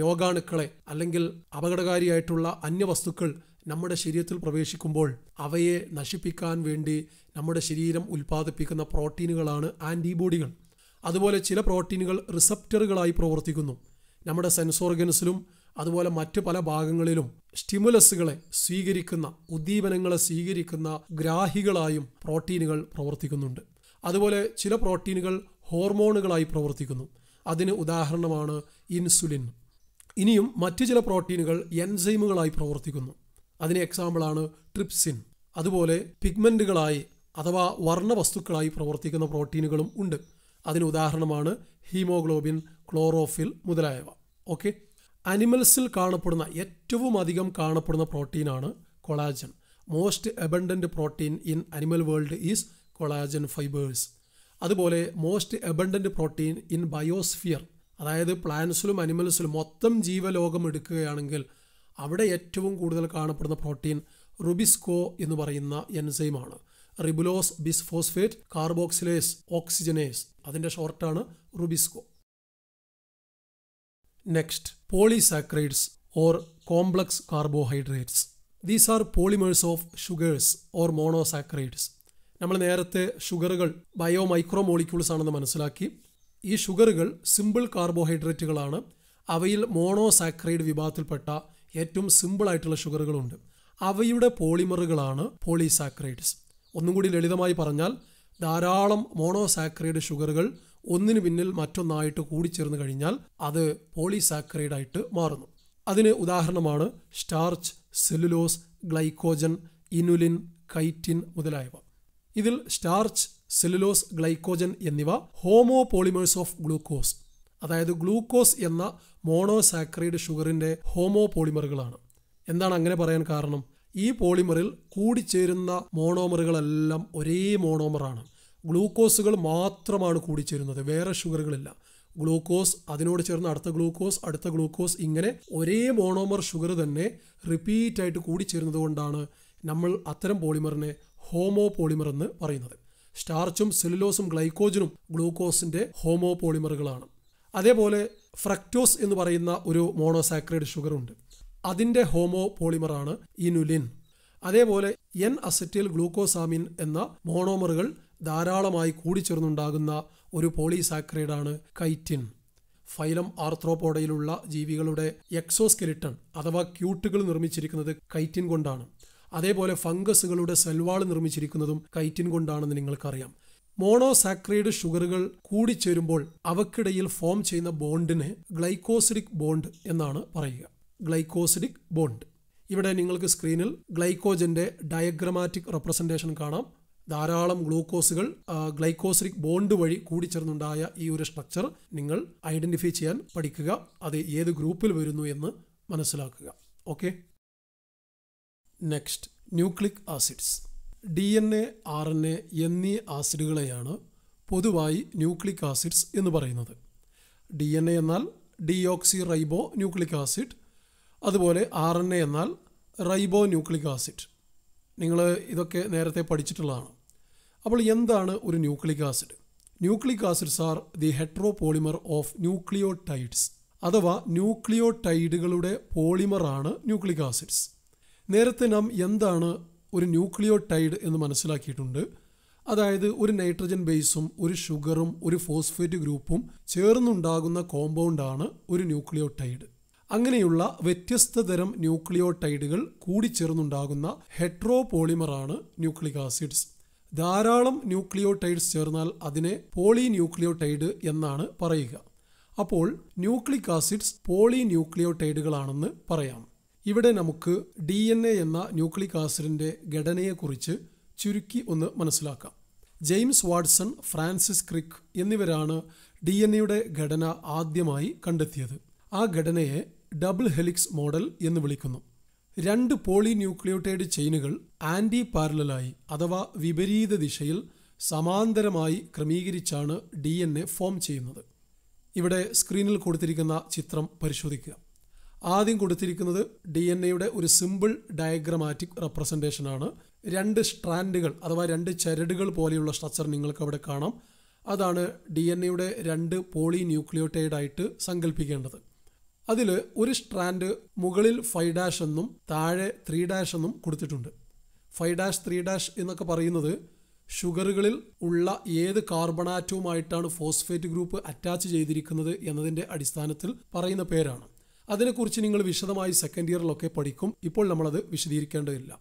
രോഗാണുക്കളെ അല്ലെങ്കിൽ അപകടകാരിയായിട്ടുള്ള അന്യവസ്തുക്കൾ നമ്മുടെ ശരീരത്തിൽ പ്രവേശിക്കുമ്പോൾ അവയെ നശിപ്പിക്കാൻ വേണ്ടി നമ്മുടെ ശരീരം ഉൽപ്പാദിപ്പിക്കുന്ന പ്രോട്ടീനുകളാണ് ആൻറ്റിബോഡികൾ അതുപോലെ ചില പ്രോട്ടീനുകൾ റിസപ്റ്ററുകളായി പ്രവർത്തിക്കുന്നു നമ്മുടെ സെൻസോർഗൻസിലും അതുപോലെ മറ്റു പല ഭാഗങ്ങളിലും സ്റ്റിമുലസുകളെ സ്വീകരിക്കുന്ന ഉദ്ദീപനങ്ങളെ സ്വീകരിക്കുന്ന ഗ്രാഹികളായും പ്രോട്ടീനുകൾ പ്രവർത്തിക്കുന്നുണ്ട് അതുപോലെ ചില പ്രോട്ടീനുകൾ ഹോർമോണുകളായി പ്രവർത്തിക്കുന്നു അതിന് ഉദാഹരണമാണ് ഇൻസുലിൻ ഇനിയും മറ്റു ചില പ്രോട്ടീനുകൾ എൻസൈമുകളായി പ്രവർത്തിക്കുന്നു അതിന് എക്സാമ്പിളാണ് ട്രിപ്സിൻ അതുപോലെ പിഗ്മെൻറ്റുകളായി അഥവാ വർണ്ണവസ്തുക്കളായി പ്രവർത്തിക്കുന്ന പ്രോട്ടീനുകളും ഉണ്ട് അതിന് ഉദാഹരണമാണ് ഹീമോഗ്ലോബിൻ ക്ലോറോഫിൽ മുതലായവ ഓക്കെ അനിമൽസിൽ കാണപ്പെടുന്ന ഏറ്റവും അധികം കാണപ്പെടുന്ന പ്രോട്ടീനാണ് collagen most abundant protein in animal world is collagen fibres അതുപോലെ most abundant protein in biosphere അതായത് പ്ലാന്റ്സിലും അനിമൽസിലും മൊത്തം ജീവലോകം എടുക്കുകയാണെങ്കിൽ അവിടെ ഏറ്റവും കൂടുതൽ കാണപ്പെടുന്ന പ്രോട്ടീൻ റുബിസ്കോ എന്ന് പറയുന്ന എൻസൈമാണ് റിബുലോസ് ബിസ്ഫോസ്ഫേറ്റ് കാർബോക്സിലേസ് ഓക്സിജനേസ് അതിൻ്റെ ഷോർട്ടാണ് rubisco Next, polysaccharides or complex carbohydrates. These are polymers of sugars or monosaccharides നമ്മൾ നേരത്തെ ഷുഗറുകൾ ബയോ മൈക്രോ മോളിക്യൂൾസ് ആണെന്ന് മനസ്സിലാക്കി ഈ ഷുഗറുകൾ സിമ്പിൾ കാർബോഹൈഡ്രേറ്റുകളാണ് അവയിൽ മോണോസാക്രൈഡ് വിഭാഗത്തിൽപ്പെട്ട ഏറ്റവും സിമ്പിൾ ആയിട്ടുള്ള ഷുഗറുകളുണ്ട് അവയുടെ പോളിമറുകളാണ് പോളിസാക്രൈഡ്സ് ഒന്നും കൂടി ലളിതമായി പറഞ്ഞാൽ ധാരാളം മോണോസാക്രൈഡ് ഷുഗറുകൾ ഒന്നിനു പിന്നിൽ മറ്റൊന്നായിട്ട് കൂടിച്ചേർന്ന് കഴിഞ്ഞാൽ അത് ആയിട്ട് മാറുന്നു അതിന് ഉദാഹരണമാണ് starch cellulose glycogen inulin chitin മുതലായവ ഇതിൽ സ്റ്റാർച്ച് സെല്ലുലോസ് ഗ്ലൈക്കോജൻ എന്നിവ ഹോമോ പോളിമേഴ്സ് ഓഫ് ഗ്ലൂക്കോസ് അതായത് ഗ്ലൂക്കോസ് എന്ന മോണോസാക്രൈഡ് ഷുഗറിൻ്റെ ഹോമോ പോളിമറുകളാണ് എന്താണ് അങ്ങനെ പറയാൻ കാരണം ഈ പോളിമറിൽ കൂടിച്ചേരുന്ന മോണോമറുകളെല്ലാം ഒരേ മോണോമറാണ് ഗ്ലൂക്കോസുകൾ മാത്രമാണ് കൂടിച്ചേരുന്നത് വേറെ ഷുഗറുകളില്ല ഗ്ലൂക്കോസ് അതിനോട് ചേർന്ന് അടുത്ത ഗ്ലൂക്കോസ് അടുത്ത ഗ്ലൂക്കോസ് ഇങ്ങനെ ഒരേ മോണോമർ ഷുഗർ തന്നെ റിപ്പീറ്റ് ആയിട്ട് കൂടിച്ചേരുന്നത് കൊണ്ടാണ് നമ്മൾ അത്തരം പോളിമറിനെ ഹോമോ പോളിമർ എന്ന് പറയുന്നത് സ്റ്റാർച്ചും സെലുലോസും ഗ്ലൈക്കോജനും ഗ്ലൂക്കോസിൻ്റെ ഹോമോ പോളിമറുകളാണ് അതേപോലെ ഫ്രക്ടോസ് എന്ന് പറയുന്ന ഒരു മോണോസാക്രൈഡ് ഷുഗർ ഉണ്ട് അതിൻ്റെ ഹോമോ പോളിമറാണ് ഇനുലിൻ അതേപോലെ എൻ അസറ്റിൽ ഗ്ലൂക്കോസാമിൻ എന്ന മോണോമറുകൾ ധാരാളമായി കൂടിച്ചേർന്നുണ്ടാകുന്ന ഒരു പോളിസാക്രൈഡാണ് കൈറ്റിൻ ഫൈലം ആർത്രോപോഡയിലുള്ള ജീവികളുടെ എക്സോസ്കെലിട്ടൺ അഥവാ ക്യൂട്ടുകൾ നിർമ്മിച്ചിരിക്കുന്നത് കൈറ്റിൻ കൊണ്ടാണ് അതേപോലെ ഫംഗസുകളുടെ സെൽവാൾ നിർമ്മിച്ചിരിക്കുന്നതും കൈറ്റിൻ കൊണ്ടാണെന്ന് നിങ്ങൾക്കറിയാം മോണോസാക്രൈഡ് ഷുഗറുകൾ കൂടിച്ചേരുമ്പോൾ അവക്കിടയിൽ ഫോം ചെയ്യുന്ന ബോണ്ടിനെ ഗ്ലൈക്കോസിഡിക് ബോണ്ട് എന്നാണ് പറയുക ഗ്ലൈക്കോസിഡിക് ബോണ്ട് ഇവിടെ നിങ്ങൾക്ക് സ്ക്രീനിൽ ഗ്ലൈക്കോജന്റെ ഡയഗ്രമാറ്റിക് റെപ്രസെൻറ്റേഷൻ കാണാം ധാരാളം ഗ്ലൂക്കോസുകൾ ഗ്ലൈക്കോസിക് ബോണ്ട് വഴി കൂടിച്ചേർന്നുണ്ടായ ഈ ഒരു സ്ട്രക്ചർ നിങ്ങൾ ഐഡന്റിഫൈ ചെയ്യാൻ പഠിക്കുക അത് ഏത് ഗ്രൂപ്പിൽ വരുന്നു എന്ന് മനസ്സിലാക്കുക okay next nucleic acids D N A R N A എന്നീ ആസിഡുകളെയാണ് പൊതുവായി ന്യൂക്ലിക് ആസിഡ്സ് എന്ന് പറയുന്നത് ഡി എൻ എ എന്നാൽ ഓക്സി റൈബോ ന്യൂക്ലിക് ആസിഡ് അതുപോലെ ആർ എൻ എ എന്നാൽ റൈബോ ന്യൂക്ലിക് ആസിഡ് നിങ്ങൾ ഇതൊക്കെ നേരത്തെ പഠിച്ചിട്ടുള്ളതാണ് അപ്പോൾ എന്താണ് ഒരു nucleic acid nucleic acids are the heteropolymer of nucleotides അഥവാ ന്യൂക്ലിയോടൈഡുകളുടെ പോളിമറാണ് ന്യൂക്ലിക് ആസിഡ്സ് നേരത്തെ നാം എന്താണ് ഒരു ന്യൂക്ലിയോടൈഡ് എന്ന് മനസ്സിലാക്കിയിട്ടുണ്ട് അതായത് ഒരു നൈട്രജൻ ബേസും ഒരു ഷുഗറും ഒരു ഫോസ്ഫേറ്റ് ഗ്രൂപ്പും ചേർന്നുണ്ടാകുന്ന കോമ്പൗണ്ടാണ് ഒരു ന്യൂക്ലിയോടൈഡ് അങ്ങനെയുള്ള വ്യത്യസ്ത തരം ന്യൂക്ലിയോടൈഡുകൾ കൂടിച്ചേർന്നുണ്ടാകുന്ന ഹെട്രോപോളിമറാണ് ന്യൂക്ലിക് ആസിഡ്സ് ധാരാളം ന്യൂക്ലിയോടൈഡ്സ് ചേർന്നാൽ അതിനെ പോളി ന്യൂക്ലിയോടൈഡ് എന്നാണ് പറയുക അപ്പോൾ ന്യൂക്ലിക് ആസിഡ്സ് പോളി ന്യൂക്ലിയോടൈഡുകളാണെന്ന് പറയാം ഇവിടെ നമുക്ക് ഡി എന്ന ന്യൂക്ലിക് ആസിഡിൻ്റെ ഘടനയെക്കുറിച്ച് ചുരുക്കി ഒന്ന് മനസ്സിലാക്കാം ജെയിംസ് വാട്സൺ ഫ്രാൻസിസ് ക്രിക്ക് എന്നിവരാണ് ഡി എൻ എയുടെ ഘടന ആദ്യമായി കണ്ടെത്തിയത് ആ ഘടനയെ ഡബിൾ ഹെലിക്സ് മോഡൽ എന്ന് വിളിക്കുന്നു രണ്ട് പോളി ചെയിനുകൾ ആൻറ്റി പാരലായി അഥവാ വിപരീത ദിശയിൽ സമാന്തരമായി ക്രമീകരിച്ചാണ് ഡി എൻ എ ഫോം ചെയ്യുന്നത് ഇവിടെ സ്ക്രീനിൽ കൊടുത്തിരിക്കുന്ന ചിത്രം പരിശോധിക്കുക ആദ്യം കൊടുത്തിരിക്കുന്നത് ഡി എൻ എയുടെ ഒരു സിമ്പിൾ ഡയഗ്രമാറ്റിക് റെപ്രസെൻറ്റേഷൻ ആണ് രണ്ട് സ്ട്രാൻഡുകൾ അഥവാ രണ്ട് ചരടുകൾ പോലെയുള്ള സ്ട്രക്ചർ നിങ്ങൾക്ക് അവിടെ കാണാം അതാണ് ഡി എൻ എയുടെ രണ്ട് പോളി ന്യൂക്ലിയോട്ടൈഡായിട്ട് സങ്കല്പിക്കേണ്ടത് അതിൽ ഒരു സ്ട്രാൻഡ് മുകളിൽ ഫൈവ് ഡാഷ് എന്നും താഴെ ത്രീ ഡാഷ് എന്നും കൊടുത്തിട്ടുണ്ട് ഫൈവ് ഡാഷ് ത്രീ ഡാഷ് എന്നൊക്കെ പറയുന്നത് ഷുഗറുകളിൽ ഉള്ള ഏത് കാർബണാറ്റവുമായിട്ടാണ് ഫോസ്ഫേറ്റ് ഗ്രൂപ്പ് അറ്റാച്ച് ചെയ്തിരിക്കുന്നത് എന്നതിൻ്റെ അടിസ്ഥാനത്തിൽ പറയുന്ന പേരാണ് അതിനെക്കുറിച്ച് നിങ്ങൾ വിശദമായി സെക്കൻഡ് ഇയറിലൊക്കെ പഠിക്കും ഇപ്പോൾ നമ്മളത് വിശദീകരിക്കേണ്ടതില്ല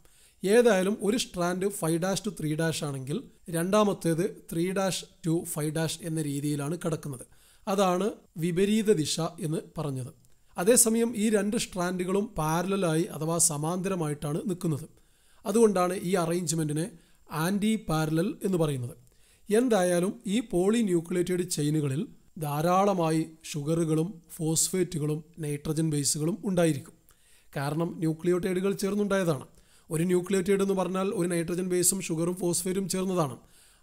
ഏതായാലും ഒരു strand five dash to three dash ആണെങ്കിൽ രണ്ടാമത്തേത് three dash to five dash എന്ന രീതിയിലാണ് കിടക്കുന്നത് അതാണ് വിപരീത ദിശ എന്ന് പറഞ്ഞത് അതേസമയം ഈ രണ്ട് സ്ട്രാൻഡുകളും പാരലായി അഥവാ സമാന്തരമായിട്ടാണ് നിൽക്കുന്നത് അതുകൊണ്ടാണ് ഈ അറേഞ്ച്മെൻറ്റിനെ ആൻറ്റി പാരലൽ എന്ന് പറയുന്നത് എന്തായാലും ഈ പോളി ന്യൂക്ലിയേറ്റഡ് ചെയിനുകളിൽ ധാരാളമായി ഷുഗറുകളും ഫോസ്ഫേറ്റുകളും നൈട്രജൻ ബേസുകളും ഉണ്ടായിരിക്കും കാരണം ന്യൂക്ലിയോട്ടേഡുകൾ ചേർന്നുണ്ടായതാണ് ഒരു ന്യൂക്ലിയോട്ടേഡ് എന്ന് പറഞ്ഞാൽ ഒരു നൈട്രജൻ ബേസും ഷുഗറും ഫോസ്ഫേറ്റും ചേർന്നതാണ്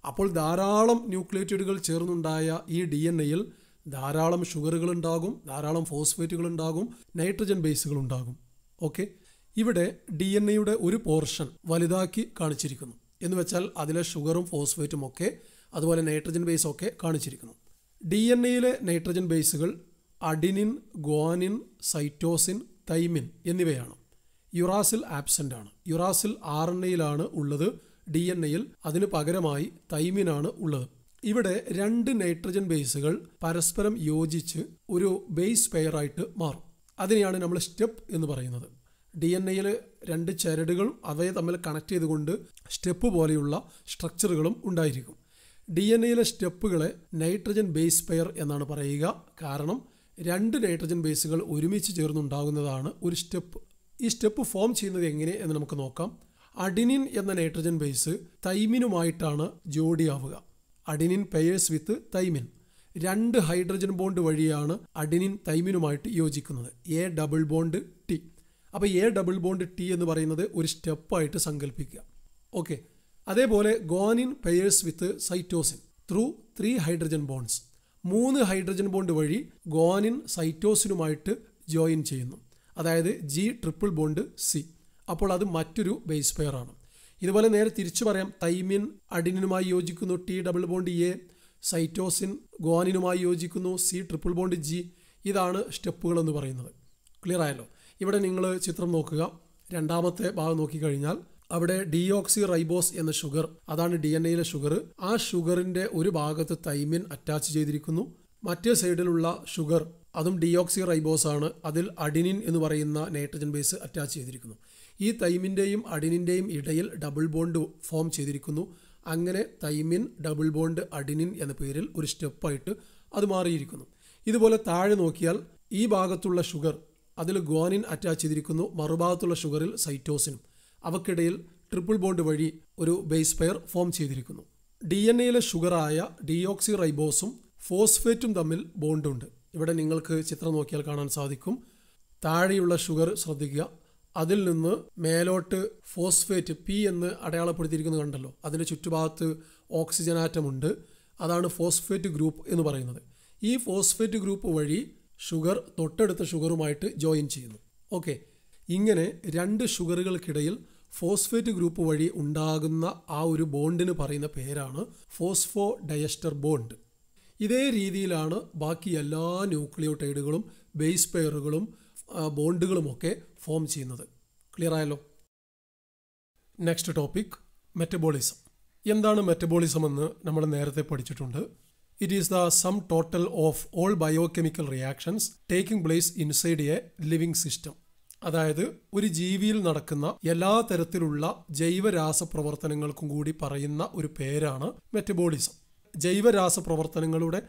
അപ്പോൾ ധാരാളം ന്യൂക്ലിയേറ്റേഡുകൾ ചേർന്നുണ്ടായ ഈ ഡി എൻ എയിൽ ധാരാളം ഷുഗറുകൾ ഉണ്ടാകും ധാരാളം ഫോസ്ഫേറ്റുകൾ ഉണ്ടാകും നൈട്രജൻ ബേസുകൾ ഉണ്ടാകും ഓക്കെ ഇവിടെ ഡി എൻ എയുടെ ഒരു പോർഷൻ വലുതാക്കി കാണിച്ചിരിക്കുന്നു എന്ന് വെച്ചാൽ അതിലെ ഷുഗറും ഫോസ്ഫേറ്റും ഒക്കെ അതുപോലെ നൈട്രജൻ ബേസ് ഒക്കെ കാണിച്ചിരിക്കുന്നു ഡി എൻ എയിലെ നൈട്രജൻ ബേസുകൾ അഡിനിൻ ഗോനിൻ സൈറ്റോസിൻ തൈമിൻ എന്നിവയാണ് യുറാസിൽ ആബ്സെൻ്റ് ആണ് യുറാസിൽ ആർ എൻ എയിലാണ് ഉള്ളത് ഡി എൻ എയിൽ അതിന് പകരമായി തൈമിനാണ് ഉള്ളത് ഇവിടെ രണ്ട് നൈട്രജൻ ബേസുകൾ പരസ്പരം യോജിച്ച് ഒരു ബേസ് പെയറായിട്ട് മാറും അതിനെയാണ് നമ്മൾ സ്റ്റെപ്പ് എന്ന് പറയുന്നത് ഡി എൻ എയിൽ രണ്ട് ചരടുകൾ അവയെ തമ്മിൽ കണക്ട് ചെയ്തുകൊണ്ട് സ്റ്റെപ്പ് പോലെയുള്ള സ്ട്രക്ചറുകളും ഉണ്ടായിരിക്കും ഡി എൻ എയിലെ സ്റ്റെപ്പുകളെ നൈട്രജൻ ബേസ് പെയർ എന്നാണ് പറയുക കാരണം രണ്ട് നൈട്രജൻ ബേസുകൾ ഒരുമിച്ച് ചേർന്നുണ്ടാകുന്നതാണ് ഒരു സ്റ്റെപ്പ് ഈ സ്റ്റെപ്പ് ഫോം ചെയ്യുന്നത് എങ്ങനെ എന്ന് നമുക്ക് നോക്കാം അഡിനിൻ എന്ന നൈട്രജൻ ബേസ് തൈമിനുമായിട്ടാണ് ജോഡിയാവുക അഡിനിൻ പെയേഴ്സ് വിത്ത് തൈമിൻ രണ്ട് ഹൈഡ്രജൻ ബോണ്ട് വഴിയാണ് അഡിനിൻ തൈമിനുമായിട്ട് യോജിക്കുന്നത് എ ഡബിൾ ബോണ്ട് ടി അപ്പോൾ എ ഡബിൾ ബോണ്ട് ടി എന്ന് പറയുന്നത് ഒരു സ്റ്റെപ്പായിട്ട് സങ്കല്പിക്കുക ഓക്കെ അതേപോലെ guanine pairs with cytosine through three hydrogen bonds മൂന്ന് ഹൈഡ്രജൻ ബോണ്ട് വഴി ഗോനിൻ സൈറ്റോസിനുമായിട്ട് ജോയിൻ ചെയ്യുന്നു അതായത് ജി ട്രിപ്പിൾ ബോണ്ട് സി അപ്പോൾ അത് മറ്റൊരു ബേസ് ആണ് ഇതുപോലെ നേരെ തിരിച്ചു പറയാം തൈമിൻ അഡിനുമായി യോജിക്കുന്നു T double bond A cytosine ഗോനിനുമായി യോജിക്കുന്നു സി ട്രിപ്പിൾ ബോണ്ട് ജി ഇതാണ് സ്റ്റെപ്പുകൾ എന്ന് പറയുന്നത് ക്ലിയർ ആയല്ലോ ഇവിടെ നിങ്ങൾ ചിത്രം നോക്കുക രണ്ടാമത്തെ ഭാഗം നോക്കിക്കഴിഞ്ഞാൽ അവിടെ ഓക്സി റൈബോസ് എന്ന ഷുഗർ അതാണ് ഡി എൻ എയിലെ ഷുഗർ ആ ഷുഗറിന്റെ ഒരു ഭാഗത്ത് തൈമിൻ അറ്റാച്ച് ചെയ്തിരിക്കുന്നു മറ്റേ സൈഡിലുള്ള ഷുഗർ അതും ഡിയോക്സി റൈബോസ് ആണ് അതിൽ അഡിനിൻ എന്ന് പറയുന്ന നൈട്രജൻ ബേസ് അറ്റാച്ച് ചെയ്തിരിക്കുന്നു ഈ തൈമിൻ്റെയും അഡിനിൻ്റെയും ഇടയിൽ ഡബിൾ ബോണ്ട് ഫോം ചെയ്തിരിക്കുന്നു അങ്ങനെ തൈമിൻ ഡബിൾ ബോണ്ട് അഡിനിൻ എന്ന പേരിൽ ഒരു സ്റ്റെപ്പായിട്ട് അത് മാറിയിരിക്കുന്നു ഇതുപോലെ താഴെ നോക്കിയാൽ ഈ ഭാഗത്തുള്ള ഷുഗർ അതിൽ ഗ്വാനിൻ അറ്റാച്ച് ചെയ്തിരിക്കുന്നു മറുഭാഗത്തുള്ള ഷുഗറിൽ സൈറ്റോസിനും അവക്കിടയിൽ ട്രിപ്പിൾ ബോണ്ട് വഴി ഒരു ബേസ് പെയർ ഫോം ചെയ്തിരിക്കുന്നു ഡി എൻ എയിലെ ഷുഗറായ ഡിയോക്സി റൈബോസും ഫോസ്ഫേറ്റും തമ്മിൽ ബോണ്ടുണ്ട് ഇവിടെ നിങ്ങൾക്ക് ചിത്രം നോക്കിയാൽ കാണാൻ സാധിക്കും താഴെയുള്ള ഷുഗർ ശ്രദ്ധിക്കുക അതിൽ നിന്ന് മേലോട്ട് ഫോസ്ഫേറ്റ് പി എന്ന് അടയാളപ്പെടുത്തിയിരിക്കുന്നത് കണ്ടല്ലോ അതിൻ്റെ ചുറ്റുഭാഗത്ത് ഓക്സിജൻ ആറ്റം ഉണ്ട് അതാണ് ഫോസ്ഫേറ്റ് ഗ്രൂപ്പ് എന്ന് പറയുന്നത് ഈ ഫോസ്ഫേറ്റ് ഗ്രൂപ്പ് വഴി ഷുഗർ തൊട്ടടുത്ത ഷുഗറുമായിട്ട് ജോയിൻ ചെയ്യുന്നു ഓക്കെ ഇങ്ങനെ രണ്ട് ഷുഗറുകൾക്കിടയിൽ ഫോസ്ഫേറ്റ് ഗ്രൂപ്പ് വഴി ഉണ്ടാകുന്ന ആ ഒരു ബോണ്ടിന് പറയുന്ന പേരാണ് ഫോസ്ഫോ ഡയസ്റ്റർ ബോണ്ട് ഇതേ രീതിയിലാണ് ബാക്കി എല്ലാ ന്യൂക്ലിയോടൈഡുകളും ബേസ് പെയറുകളും ബോണ്ടുകളുമൊക്കെ ഫോം ചെയ്യുന്നത് ക്ലിയർ ആയല്ലോ നെക്സ്റ്റ് ടോപ്പിക് മെറ്റബോളിസം എന്താണ് മെറ്റബോളിസം എന്ന് നമ്മൾ നേരത്തെ പഠിച്ചിട്ടുണ്ട് it is the sum total of all biochemical reactions taking place inside a living system അതായത് ഒരു ജീവിയിൽ നടക്കുന്ന എല്ലാ തരത്തിലുള്ള ജൈവരാസ പ്രവർത്തനങ്ങൾക്കും കൂടി പറയുന്ന ഒരു പേരാണ് മെറ്റബോളിസം ജൈവരാസ പ്രവർത്തനങ്ങളുടെ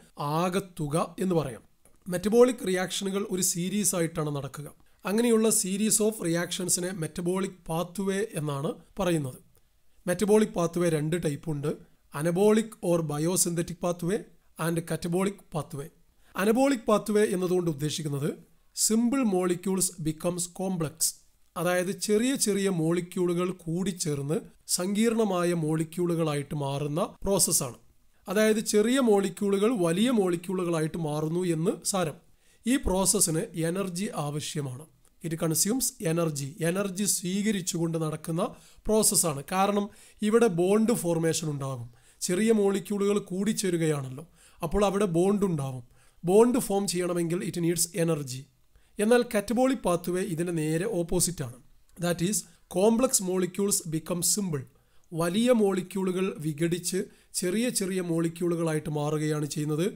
ആകത്തുക എന്ന് പറയാം മെറ്റബോളിക് റിയാക്ഷനുകൾ ഒരു സീരീസ് ആയിട്ടാണ് നടക്കുക അങ്ങനെയുള്ള സീരീസ് ഓഫ് റിയാക്ഷൻസിനെ മെറ്റബോളിക് പാത്വേ എന്നാണ് പറയുന്നത് മെറ്റബോളിക് പാത്വേ രണ്ട് ടൈപ്പ് ഉണ്ട് anabolic or biosynthetic pathway and catabolic pathway anabolic pathway എന്നതുകൊണ്ട് ഉദ്ദേശിക്കുന്നത് സിമ്പിൾ മോളിക്യൂൾസ് ബിക്കംസ് കോംപ്ലക്സ് അതായത് ചെറിയ ചെറിയ മോളിക്യൂളുകൾ കൂടിച്ചേർന്ന് സങ്കീർണമായ മോളിക്യൂളുകളായിട്ട് മാറുന്ന പ്രോസസ്സാണ് അതായത് ചെറിയ മോളിക്യൂളുകൾ വലിയ മോളിക്യൂളുകളായിട്ട് മാറുന്നു എന്ന് സാരം ഈ പ്രോസസ്സിന് എനർജി ആവശ്യമാണ് ഇറ്റ് കൺസ്യൂംസ് എനർജി എനർജി സ്വീകരിച്ചുകൊണ്ട് നടക്കുന്ന പ്രോസസ്സാണ് കാരണം ഇവിടെ ബോണ്ട് ഫോർമേഷൻ ഉണ്ടാകും ചെറിയ മോളിക്യൂളുകൾ കൂടിച്ചേരുകയാണല്ലോ അപ്പോൾ അവിടെ ബോണ്ട് ഉണ്ടാവും ബോണ്ട് ഫോം ചെയ്യണമെങ്കിൽ ഇറ്റ് നീഡ്സ് എനർജി എന്നാൽ കാറ്റബോളിക് പാത്വേ ഇതിൻ്റെ നേരെ ഓപ്പോസിറ്റാണ് that is complex molecules become simple വലിയ മോളിക്യൂളുകൾ വിഘടിച്ച് ചെറിയ ചെറിയ മോളിക്യൂളുകളായിട്ട് മാറുകയാണ് ചെയ്യുന്നത്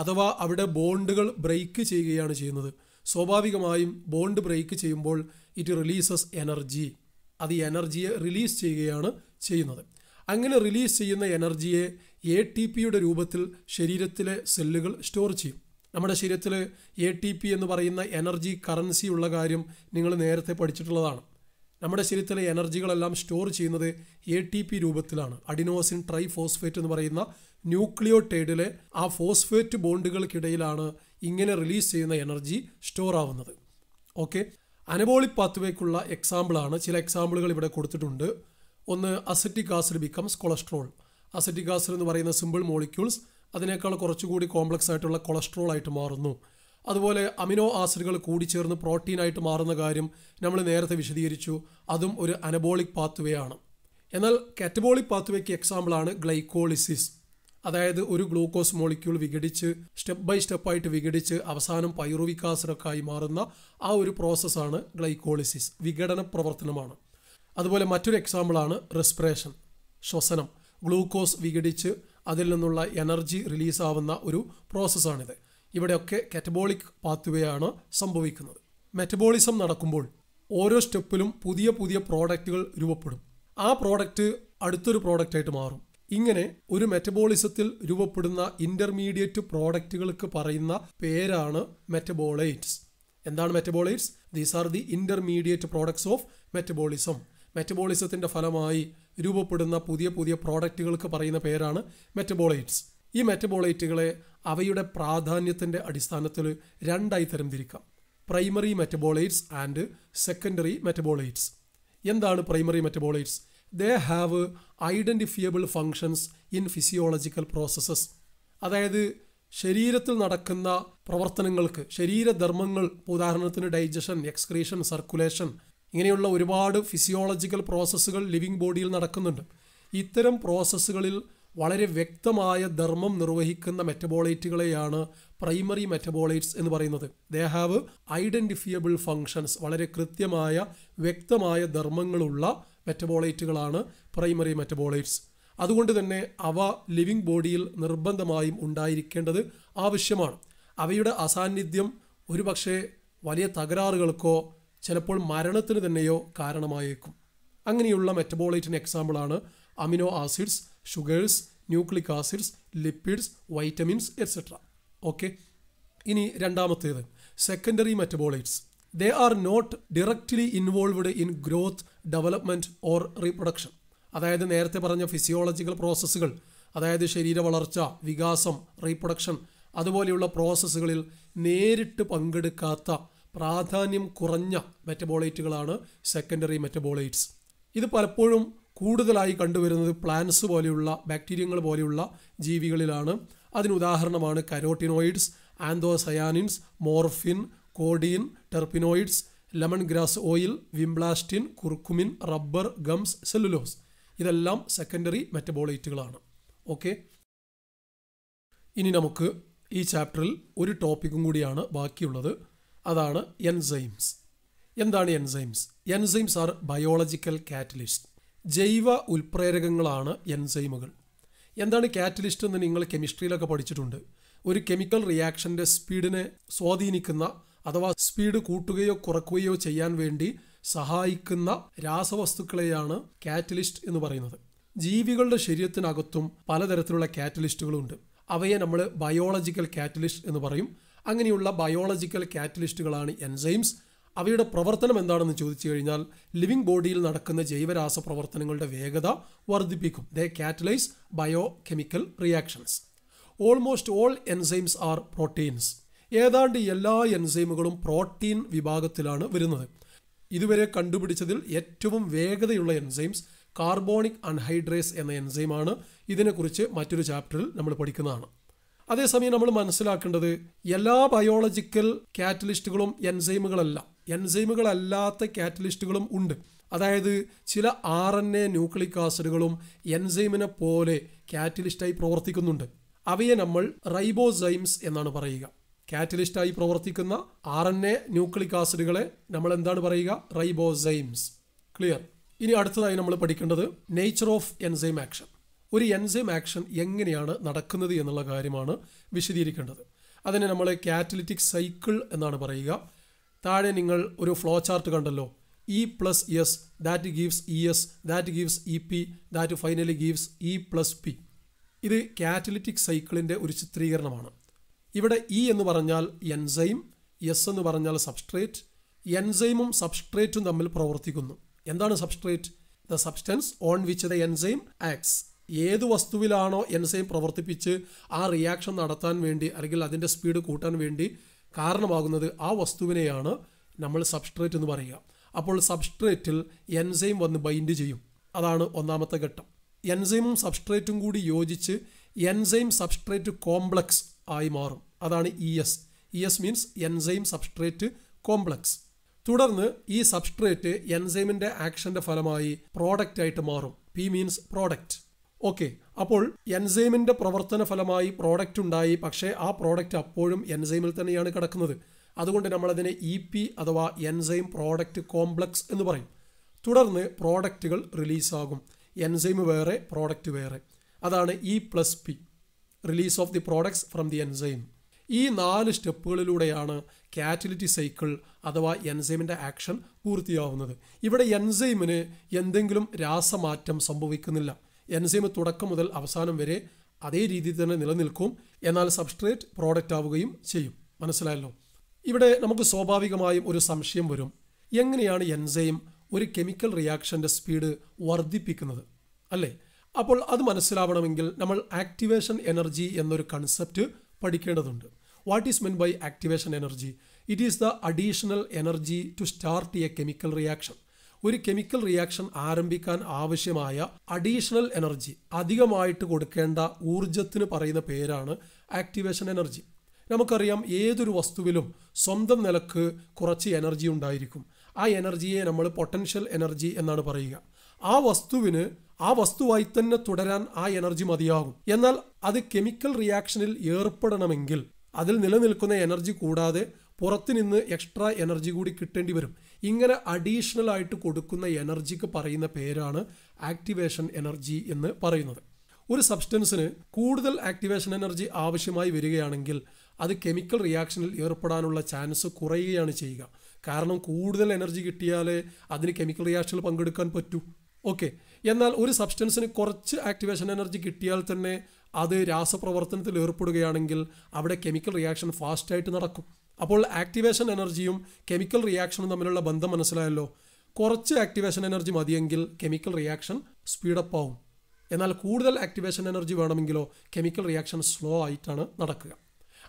അഥവാ അവിടെ ബോണ്ടുകൾ ബ്രേക്ക് ചെയ്യുകയാണ് ചെയ്യുന്നത് സ്വാഭാവികമായും ബോണ്ട് ബ്രേക്ക് ചെയ്യുമ്പോൾ ഇറ്റ് റിലീസസ് എനർജി അത് ഈ എനർജിയെ റിലീസ് ചെയ്യുകയാണ് ചെയ്യുന്നത് അങ്ങനെ റിലീസ് ചെയ്യുന്ന എനർജിയെ എ ടി പിയുടെ രൂപത്തിൽ ശരീരത്തിലെ സെല്ലുകൾ സ്റ്റോർ ചെയ്യും നമ്മുടെ ശരീരത്തിൽ എ ടി പി എന്ന് പറയുന്ന എനർജി കറൻസി ഉള്ള കാര്യം നിങ്ങൾ നേരത്തെ പഠിച്ചിട്ടുള്ളതാണ് നമ്മുടെ ശരീരത്തിലെ എനർജികളെല്ലാം സ്റ്റോർ ചെയ്യുന്നത് എ ടി പി രൂപത്തിലാണ് അഡിനോസിൻ ട്രൈ ഫോസ്ഫേറ്റ് എന്ന് പറയുന്ന ന്യൂക്ലിയോടൈഡിലെ ആ ഫോസ്ഫേറ്റ് ബോണ്ടുകൾക്കിടയിലാണ് ഇങ്ങനെ റിലീസ് ചെയ്യുന്ന എനർജി സ്റ്റോർ ആവുന്നത് ഓക്കെ അനബോളിക് പാത്വേക്കുള്ള എക്സാമ്പിളാണ് ചില എക്സാമ്പിളുകൾ ഇവിടെ കൊടുത്തിട്ടുണ്ട് ഒന്ന് acetic acid becomes cholesterol acetic acid എന്ന് പറയുന്ന സിമ്പിൾ മോളിക്യൂൾസ് അതിനേക്കാൾ കുറച്ചുകൂടി കോംപ്ലക്സ് ആയിട്ടുള്ള കൊളസ്ട്രോൾ ആയിട്ട് മാറുന്നു അതുപോലെ അമിനോ ആസിഡുകൾ കൂടിച്ചേർന്ന് പ്രോട്ടീനായിട്ട് മാറുന്ന കാര്യം നമ്മൾ നേരത്തെ വിശദീകരിച്ചു അതും ഒരു അനബോളിക് പാത്വേ ആണ് എന്നാൽ കാറ്റബോളിക് പാത്വേക്ക് എക്സാമ്പിളാണ് ഗ്ലൈക്കോളിസിസ് അതായത് ഒരു ഗ്ലൂക്കോസ് മോളിക്യൂൾ വിഘടിച്ച് സ്റ്റെപ്പ് ബൈ സ്റ്റെപ്പായിട്ട് വിഘടിച്ച് അവസാനം പൈറുവിക് ആസിഡൊക്കായി മാറുന്ന ആ ഒരു പ്രോസസ്സാണ് ഗ്ലൈക്കോളിസിസ് വിഘടന പ്രവർത്തനമാണ് അതുപോലെ മറ്റൊരു എക്സാമ്പിളാണ് റെസ്പിറേഷൻ ശ്വസനം ഗ്ലൂക്കോസ് വിഘടിച്ച് അതിൽ നിന്നുള്ള എനർജി റിലീസാവുന്ന ഒരു പ്രോസസ്സാണിത് ഇവിടെയൊക്കെ കാറ്റബോളിക് പാത്വേ സംഭവിക്കുന്നത് മെറ്റബോളിസം നടക്കുമ്പോൾ ഓരോ സ്റ്റെപ്പിലും പുതിയ പുതിയ പ്രോഡക്റ്റുകൾ രൂപപ്പെടും ആ പ്രോഡക്റ്റ് അടുത്തൊരു പ്രോഡക്റ്റായിട്ട് മാറും ഇങ്ങനെ ഒരു മെറ്റബോളിസത്തിൽ രൂപപ്പെടുന്ന ഇന്റർമീഡിയറ്റ് പ്രോഡക്റ്റുകൾക്ക് പറയുന്ന പേരാണ് മെറ്റബോളൈറ്റ്സ് എന്താണ് metabolites these are the intermediate products of metabolism മെറ്റബോളിസത്തിൻ്റെ ഫലമായി രൂപപ്പെടുന്ന പുതിയ പുതിയ പ്രോഡക്റ്റുകൾക്ക് പറയുന്ന പേരാണ് മെറ്റബോളൈറ്റ്സ് ഈ മെറ്റബോളൈറ്റുകളെ അവയുടെ പ്രാധാന്യത്തിൻ്റെ അടിസ്ഥാനത്തിൽ രണ്ടായി തരംതിരിക്കാം primary metabolites and secondary metabolites എന്താണ് primary metabolites they have identifiable functions in physiological processes അതായത് ശരീരത്തിൽ നടക്കുന്ന പ്രവർത്തനങ്ങൾക്ക് ശരീരധർമ്മങ്ങൾ ഉദാഹരണത്തിന് ഡൈജഷൻ എക്സ്ക്രീഷൻ സർക്കുലേഷൻ ഇങ്ങനെയുള്ള ഒരുപാട് ഫിസിയോളജിക്കൽ പ്രോസസ്സുകൾ ലിവിങ് ബോഡിയിൽ നടക്കുന്നുണ്ട് ഇത്തരം പ്രോസസ്സുകളിൽ വളരെ വ്യക്തമായ ധർമ്മം നിർവഹിക്കുന്ന മെറ്റബോളൈറ്റുകളെയാണ് പ്രൈമറി മെറ്റബോളൈറ്റ്സ് എന്ന് പറയുന്നത് ദേ ഹാവ് ഐഡൻറ്റിഫിയബിൾ ഫങ്ഷൻസ് വളരെ കൃത്യമായ വ്യക്തമായ ധർമ്മങ്ങളുള്ള മെറ്റബോളൈറ്റുകളാണ് പ്രൈമറി മെറ്റബോളൈറ്റ്സ് അതുകൊണ്ട് തന്നെ അവ ലിവിങ് ബോഡിയിൽ നിർബന്ധമായും ഉണ്ടായിരിക്കേണ്ടത് ആവശ്യമാണ് അവയുടെ അസാന്നിധ്യം ഒരുപക്ഷെ വലിയ തകരാറുകൾക്കോ ചിലപ്പോൾ മരണത്തിന് തന്നെയോ കാരണമായേക്കും അങ്ങനെയുള്ള മെറ്റബോളൈറ്റിന് എക്സാമ്പിളാണ് amino acids sugars nucleic acids lipids vitamins etcetera okay ഇനി രണ്ടാമത്തേത് secondary metabolites they are not directly involved in growth development or reproduction അതായത് നേരത്തെ പറഞ്ഞ ഫിസിയോളജിക്കൽ പ്രോസസ്സുകൾ അതായത് ശരീര വളർച്ച വികാസം റീപ്രൊഡക്ഷൻ അതുപോലെയുള്ള പ്രോസസ്സുകളിൽ നേരിട്ട് പങ്കെടുക്കാത്ത പ്രാധാന്യം കുറഞ്ഞ മെറ്റബോളൈറ്റുകളാണ് സെക്കൻഡറി മെറ്റബോളൈറ്റ്സ് ഇത് പലപ്പോഴും കൂടുതലായി കണ്ടുവരുന്നത് പ്ലാന്റ്സ് പോലെയുള്ള ബാക്ടീരിയങ്ങൾ പോലെയുള്ള ജീവികളിലാണ് അതിന് ഉദാഹരണമാണ് carotenoids anthocyanins morphine codeine terpenoids lemon grass oil vinblastine curcumin rubber gums cellulose ഇതെല്ലാം സെക്കൻഡറി മെറ്റബോളൈറ്റുകളാണ് ഓക്കെ ഇനി നമുക്ക് ഈ ചാപ്റ്ററിൽ ഒരു ടോപ്പിക്കും കൂടിയാണ് ബാക്കിയുള്ളത് അതാണ് എൻസൈംസ് എന്താണ് enzymes enzymes are biological catalyst ജൈവ ഉൽപ്രേരകങ്ങളാണ് എൻസൈമുകൾ എന്താണ് കാറ്റലിസ്റ്റ് എന്ന് നിങ്ങൾ കെമിസ്ട്രിയിലൊക്കെ പഠിച്ചിട്ടുണ്ട് ഒരു കെമിക്കൽ റിയാക്ഷൻ്റെ സ്പീഡിനെ സ്വാധീനിക്കുന്ന അഥവാ സ്പീഡ് കൂട്ടുകയോ കുറക്കുകയോ ചെയ്യാൻ വേണ്ടി സഹായിക്കുന്ന രാസവസ്തുക്കളെയാണ് കാറ്റലിസ്റ്റ് എന്ന് പറയുന്നത് ജീവികളുടെ ശരീരത്തിനകത്തും പലതരത്തിലുള്ള കാറ്റലിസ്റ്റുകളുണ്ട് അവയെ നമ്മൾ ബയോളജിക്കൽ കാറ്റലിസ്റ്റ് എന്ന് പറയും അങ്ങനെയുള്ള ബയോളജിക്കൽ കാറ്റലിസ്റ്റുകളാണ് എൻസൈംസ് അവയുടെ പ്രവർത്തനം എന്താണെന്ന് ചോദിച്ചു കഴിഞ്ഞാൽ ലിവിംഗ് ബോഡിയിൽ നടക്കുന്ന ജൈവരാസ പ്രവർത്തനങ്ങളുടെ വേഗത വർദ്ധിപ്പിക്കും they catalyse biochemical reactions almost all enzymes are proteins ഏതാണ്ട് എല്ലാ എൻസൈമുകളും പ്രോട്ടീൻ വിഭാഗത്തിലാണ് വരുന്നത് ഇതുവരെ കണ്ടുപിടിച്ചതിൽ ഏറ്റവും വേഗതയുള്ള എൻസൈംസ് കാർബോണിക് അൺഹൈഡ്രേസ് എന്ന എൻസൈമാണ് ഇതിനെക്കുറിച്ച് മറ്റൊരു ചാപ്റ്ററിൽ നമ്മൾ പഠിക്കുന്നതാണ് അതേസമയം നമ്മൾ മനസ്സിലാക്കേണ്ടത് എല്ലാ ബയോളജിക്കൽ കാറ്റലിസ്റ്റുകളും എൻസൈമുകളെല്ലാം എൻസൈമുകളല്ലാത്ത കാറ്റലിസ്റ്റുകളും ഉണ്ട് അതായത് ചില ആർ എൻ എ ന്യൂക്ലിക് ആസിഡുകളും എൻസൈമിനെ പോലെ കാറ്റലിസ്റ്റായി പ്രവർത്തിക്കുന്നുണ്ട് അവയെ നമ്മൾ റൈബോസൈംസ് എന്നാണ് പറയുക കാറ്റലിസ്റ്റായി പ്രവർത്തിക്കുന്ന ആർ എൻ എ ന്യൂക്ലിക് ആസിഡുകളെ നമ്മൾ എന്താണ് പറയുക റൈബോസൈംസ് ക്ലിയർ ഇനി അടുത്തതായി നമ്മൾ പഠിക്കേണ്ടത് നേച്ചർ ഓഫ് എൻസൈം ആക്ഷൻ ഒരു എൻസൈം ആക്ഷൻ എങ്ങനെയാണ് നടക്കുന്നത് എന്നുള്ള കാര്യമാണ് വിശദീകരിക്കേണ്ടത് അതിനെ നമ്മൾ കാറ്റലിറ്റിക് സൈക്കിൾ എന്നാണ് പറയുക താഴെ നിങ്ങൾ ഒരു ഫ്ലോ ചാർട്ട് കണ്ടല്ലോ E plus S that gives E S that gives E P that finally gives E plus P ഇത് കാറ്റലിറ്റിക് സൈക്കിളിൻ്റെ ഒരു ചിത്രീകരണമാണ് ഇവിടെ ഇ e എന്ന് പറഞ്ഞാൽ എൻസൈം എസ് എന്ന് പറഞ്ഞാൽ സബ്സ്ട്രേറ്റ് എൻസൈമും സബ്സ്ട്രേറ്റും തമ്മിൽ പ്രവർത്തിക്കുന്നു എന്താണ് substrate the substance on which the enzyme acts ഏത് വസ്തുവിലാണോ എൻസൈം പ്രവർത്തിപ്പിച്ച് ആ റിയാക്ഷൻ നടത്താൻ വേണ്ടി അല്ലെങ്കിൽ അതിൻ്റെ സ്പീഡ് കൂട്ടാൻ വേണ്ടി കാരണമാകുന്നത് ആ വസ്തുവിനെയാണ് നമ്മൾ സബ്സ്ട്രേറ്റ് എന്ന് പറയുക അപ്പോൾ സബ്സ്ട്രേറ്റിൽ എൻസൈം വന്ന് ബൈൻഡ് ചെയ്യും അതാണ് ഒന്നാമത്തെ ഘട്ടം എൻസൈമും സബ്സ്ട്രേറ്റും കൂടി യോജിച്ച് എൻസൈം സബ്സ്ട്രേറ്റ് കോംപ്ലക്സ് ആയി മാറും അതാണ് E S E S means enzyme substrate complex തുടർന്ന് ഈ സബ്സ്ട്രേറ്റ് എൻസൈമിൻ്റെ ആക്ഷൻ്റെ ഫലമായി പ്രോഡക്റ്റ് ആയിട്ട് മാറും പി മീൻസ് പ്രോഡക്റ്റ് ഓക്കെ അപ്പോൾ എൻസൈമിൻ്റെ പ്രവർത്തന ഫലമായി പ്രോഡക്റ്റ് ഉണ്ടായി പക്ഷേ ആ പ്രോഡക്റ്റ് അപ്പോഴും എൻസൈമിൽ തന്നെയാണ് കിടക്കുന്നത് അതുകൊണ്ട് നമ്മളതിനെ ഇ e പി അഥവാ എൻസൈം പ്രോഡക്റ്റ് കോംപ്ലക്സ് എന്ന് പറയും തുടർന്ന് പ്രോഡക്റ്റുകൾ റിലീസാകും എൻസൈം വേറെ പ്രോഡക്റ്റ് വേറെ അതാണ് E plus P release of the products from the enzyme ഈ നാല് സ്റ്റെപ്പുകളിലൂടെയാണ് കാറ്റലിറ്റി സൈക്കിൾ അഥവാ എൻസൈമിൻ്റെ ആക്ഷൻ പൂർത്തിയാവുന്നത് ഇവിടെ എൻസൈമിന് എന്തെങ്കിലും രാസമാറ്റം സംഭവിക്കുന്നില്ല എൻസൈമ് തുടക്കം മുതൽ അവസാനം വരെ അതേ രീതിയിൽ തന്നെ നിലനിൽക്കും എന്നാൽ സബ്സ്ട്രേറ്റ് പ്രോഡക്റ്റ് ആവുകയും ചെയ്യും മനസ്സിലായല്ലോ ഇവിടെ നമുക്ക് സ്വാഭാവികമായും ഒരു സംശയം വരും എങ്ങനെയാണ് എൻസൈം ഒരു കെമിക്കൽ റിയാക്ഷൻ്റെ സ്പീഡ് വർദ്ധിപ്പിക്കുന്നത് അല്ലേ അപ്പോൾ അത് മനസ്സിലാവണമെങ്കിൽ നമ്മൾ ആക്ടിവേഷൻ എനർജി എന്നൊരു കൺസെപ്റ്റ് പഠിക്കേണ്ടതുണ്ട് what is meant by activation energy it is the additional energy to start a chemical reaction ഒരു കെമിക്കൽ റിയാക്ഷൻ ആരംഭിക്കാൻ ആവശ്യമായ അഡീഷണൽ എനർജി അധികമായിട്ട് കൊടുക്കേണ്ട ഊർജത്തിന് പറയുന്ന പേരാണ് ആക്ടിവേഷൻ എനർജി നമുക്കറിയാം ഏതൊരു വസ്തുവിലും സ്വന്തം നിലക്ക് കുറച്ച് എനർജി ഉണ്ടായിരിക്കും ആ എനർജിയെ നമ്മൾ പൊട്ടൻഷ്യൽ എനർജി എന്നാണ് പറയുക ആ വസ്തുവിന് ആ വസ്തുവായി തന്നെ തുടരാൻ ആ എനർജി മതിയാകും എന്നാൽ അത് കെമിക്കൽ റിയാക്ഷനിൽ ഏർപ്പെടണമെങ്കിൽ അതിൽ നിലനിൽക്കുന്ന എനർജി കൂടാതെ പുറത്തുനിന്ന് എക്സ്ട്രാ എനർജി കൂടി കിട്ടേണ്ടി വരും ഇങ്ങനെ അഡീഷണൽ ആയിട്ട് കൊടുക്കുന്ന എനർജിക്ക് പറയുന്ന പേരാണ് ആക്ടിവേഷൻ എനർജി എന്ന് പറയുന്നത് ഒരു സബ്സ്റ്റൻസിന് കൂടുതൽ ആക്ടിവേഷൻ എനർജി ആവശ്യമായി വരികയാണെങ്കിൽ അത് കെമിക്കൽ റിയാക്ഷനിൽ ഏർപ്പെടാനുള്ള ചാൻസ് കുറയുകയാണ് ചെയ്യുക കാരണം കൂടുതൽ എനർജി കിട്ടിയാലേ അതിന് കെമിക്കൽ റിയാക്ഷനിൽ പങ്കെടുക്കാൻ പറ്റൂ ഓക്കെ എന്നാൽ ഒരു സബ്സ്റ്റൻസിന് കുറച്ച് ആക്ടിവേഷൻ എനർജി കിട്ടിയാൽ തന്നെ അത് രാസപ്രവർത്തനത്തിൽ ഏർപ്പെടുകയാണെങ്കിൽ അവിടെ കെമിക്കൽ റിയാക്ഷൻ ഫാസ്റ്റായിട്ട് നടക്കും അപ്പോൾ ആക്ടിവേഷൻ എനർജിയും കെമിക്കൽ റിയാക്ഷനും തമ്മിലുള്ള ബന്ധം മനസ്സിലായല്ലോ കുറച്ച് ആക്ടിവേഷൻ എനർജി മതിയെങ്കിൽ കെമിക്കൽ റിയാക്ഷൻ സ്പീഡപ്പ് ആവും എന്നാൽ കൂടുതൽ ആക്ടിവേഷൻ എനർജി വേണമെങ്കിലോ കെമിക്കൽ റിയാക്ഷൻ സ്ലോ ആയിട്ടാണ് നടക്കുക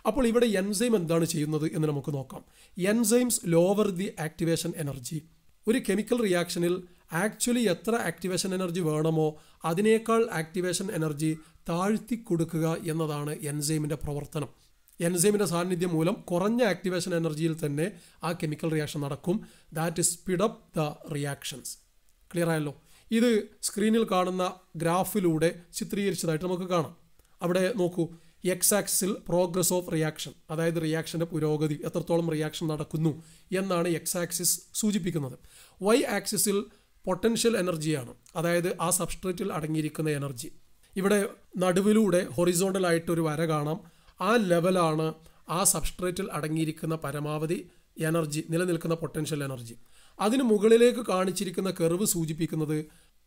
അപ്പോൾ ഇവിടെ എൻസൈം എന്താണ് ചെയ്യുന്നത് എന്ന് നമുക്ക് നോക്കാം enzymes lower the activation energy ഒരു കെമിക്കൽ റിയാക്ഷനിൽ ആക്ച്വലി എത്ര ആക്ടിവേഷൻ എനർജി വേണമോ അതിനേക്കാൾ ആക്ടിവേഷൻ എനർജി താഴ്ത്തി കൊടുക്കുക എന്നതാണ് എൻസൈമിൻ്റെ പ്രവർത്തനം എൻസൈമിൻ്റെ സാന്നിധ്യം മൂലം കുറഞ്ഞ ആക്ടിവേഷൻ എനർജിയിൽ തന്നെ ആ കെമിക്കൽ റിയാക്ഷൻ നടക്കും that is speed up the reactions clear ആയല്ലോ ഇത് സ്ക്രീനിൽ കാണുന്ന ഗ്രാഫിലൂടെ ചിത്രീകരിച്ചതായിട്ട് നമുക്ക് കാണാം അവിടെ നോക്കൂ എക്സ് ആക്സിൽ പ്രോഗ്രസ് ഓഫ് റിയാക്ഷൻ അതായത് റിയാക്ഷൻ്റെ പുരോഗതി എത്രത്തോളം റിയാക്ഷൻ നടക്കുന്നു എന്നാണ് എക്സ് ആക്സിസ് സൂചിപ്പിക്കുന്നത് വൈ ആക്സിസിൽ പൊട്ടൻഷ്യൽ എനർജിയാണ് അതായത് ആ സബ്സ്ട്രേറ്റിൽ അടങ്ങിയിരിക്കുന്ന എനർജി ഇവിടെ നടുവിലൂടെ ഹൊറിസോണ്ടലായിട്ട് ഒരു വര കാണാം ആ ലെവലാണ് ആ സബ്സ്ട്രേറ്റിൽ അടങ്ങിയിരിക്കുന്ന പരമാവധി എനർജി നിലനിൽക്കുന്ന പൊട്ടൻഷ്യൽ എനർജി അതിന് മുകളിലേക്ക് കാണിച്ചിരിക്കുന്ന കെർവ് സൂചിപ്പിക്കുന്നത്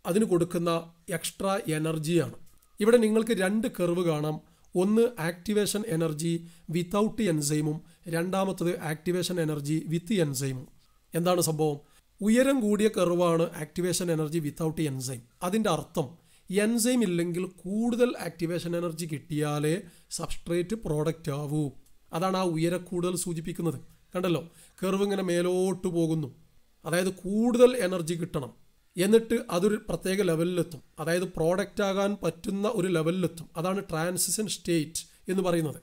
അതിന് കൊടുക്കുന്ന എക്സ്ട്രാ എനർജിയാണ് ഇവിടെ നിങ്ങൾക്ക് രണ്ട് കെർവ് കാണാം ഒന്ന് ആക്ടിവേഷൻ എനർജി വിത്തൗട്ട് എൻസൈമും രണ്ടാമത്തത് ആക്ടിവേഷൻ എനർജി വിത്ത് എൻസൈമും എന്താണ് സംഭവം ഉയരം കൂടിയ കെർവാണ് ആക്ടിവേഷൻ എനർജി വിത്തൗട്ട് എൻസൈം അതിൻ്റെ അർത്ഥം എൻസൈം ഇല്ലെങ്കിൽ കൂടുതൽ ആക്ടിവേഷൻ എനർജി കിട്ടിയാലേ സബ്സ്ട്രേറ്റ് പ്രോഡക്റ്റ് ആവൂ അതാണ് ആ ഉയര കൂടുതൽ സൂചിപ്പിക്കുന്നത് കണ്ടല്ലോ കെർവ് ഇങ്ങനെ മേലോട്ട് പോകുന്നു അതായത് കൂടുതൽ എനർജി കിട്ടണം എന്നിട്ട് അതൊരു പ്രത്യേക ലെവലിലെത്തും അതായത് പ്രോഡക്റ്റ് ആകാൻ പറ്റുന്ന ഒരു ലെവലിലെത്തും അതാണ് ട്രാൻസിഷൻ സ്റ്റേറ്റ് എന്ന് പറയുന്നത്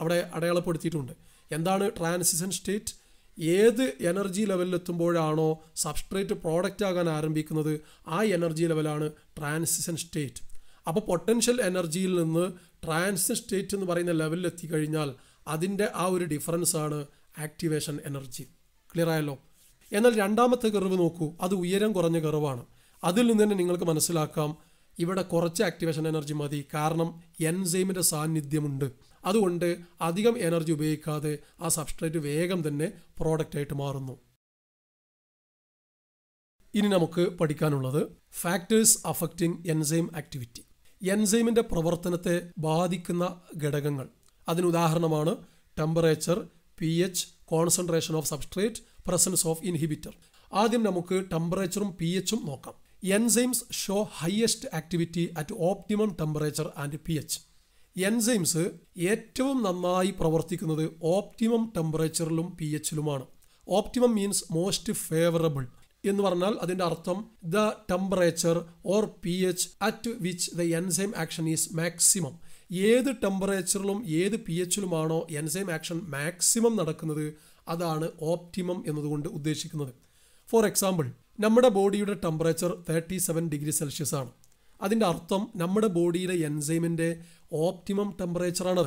അവിടെ അടയാളപ്പെടുത്തിയിട്ടുണ്ട് എന്താണ് ട്രാൻസിഷൻ സ്റ്റേറ്റ് ഏത് എനർജി ലെവലിലെത്തുമ്പോഴാണോ സബ്സ്ട്രേറ്റ് പ്രോഡക്റ്റ് ആകാൻ ആരംഭിക്കുന്നത് ആ എനർജി ലെവലാണ് ട്രാൻസിഷൻ സ്റ്റേറ്റ് അപ്പോൾ പൊട്ടൻഷ്യൽ എനർജിയിൽ നിന്ന് ട്രാൻസിഷൻ സ്റ്റേറ്റ് എന്ന് പറയുന്ന ലെവലിൽ എത്തിക്കഴിഞ്ഞാൽ അതിൻ്റെ ആ ഒരു ഡിഫറൻസ് ആണ് ആക്ടിവേഷൻ എനർജി ക്ലിയർ ആയല്ലോ എന്നാൽ രണ്ടാമത്തെ കർവ് നോക്കൂ അത് ഉയരം കുറഞ്ഞ കർവാണ് അതിൽ നിന്ന് തന്നെ നിങ്ങൾക്ക് മനസ്സിലാക്കാം ഇവിടെ കുറച്ച് ആക്ടിവേഷൻ എനർജി മതി കാരണം എൻസൈമിൻ്റെ സാന്നിധ്യമുണ്ട് അതുകൊണ്ട് അധികം എനർജി ഉപയോഗിക്കാതെ ആ സബ്സ്ട്രേറ്റ് വേഗം തന്നെ പ്രോഡക്റ്റായിട്ട് മാറുന്നു ഇനി നമുക്ക് പഠിക്കാനുള്ളത് ഫാക്ടേഴ്സ് അഫക്റ്റിംഗ് എൻസൈം ആക്ടിവിറ്റി എൻസൈമിൻ്റെ പ്രവർത്തനത്തെ ബാധിക്കുന്ന ഘടകങ്ങൾ അതിനുദാഹരണമാണ് temperature P H concentration of substrate presence of inhibitor ആദ്യം നമുക്ക് ടെമ്പറേച്ചറും പി എച്ചും നോക്കാം enzymes show highest activity at optimum temperature and P H enzymes ഏറ്റവും നന്നായി പ്രവർത്തിക്കുന്നത് ഓപ്റ്റിമം ടെമ്പറേച്ചറിലും പി എച്ചിലുമാണ് ഓപ്റ്റിമം മീൻസ് മോസ്റ്റ് ഫേവറബിൾ എന്ന് പറഞ്ഞാൽ അതിൻ്റെ അർത്ഥം the temperature or P H at which the enzyme action is maximum ഏത് ടെമ്പറേച്ചറിലും ഏത് പി എച്ചിലുമാണോ എൻസൈം ആക്ഷൻ മാക്സിമം നടക്കുന്നത് അതാണ് ഓപ്റ്റിമം എന്നതുകൊണ്ട് ഉദ്ദേശിക്കുന്നത് ഫോർ എക്സാമ്പിൾ നമ്മുടെ ബോഡിയുടെ temperature thirty seven degree Celsius ആണ് അതിൻ്റെ അർത്ഥം നമ്മുടെ ബോഡിയിലെ എൻസൈമിൻ്റെ ഓപ്റ്റിമം ടെമ്പറേച്ചറാണ്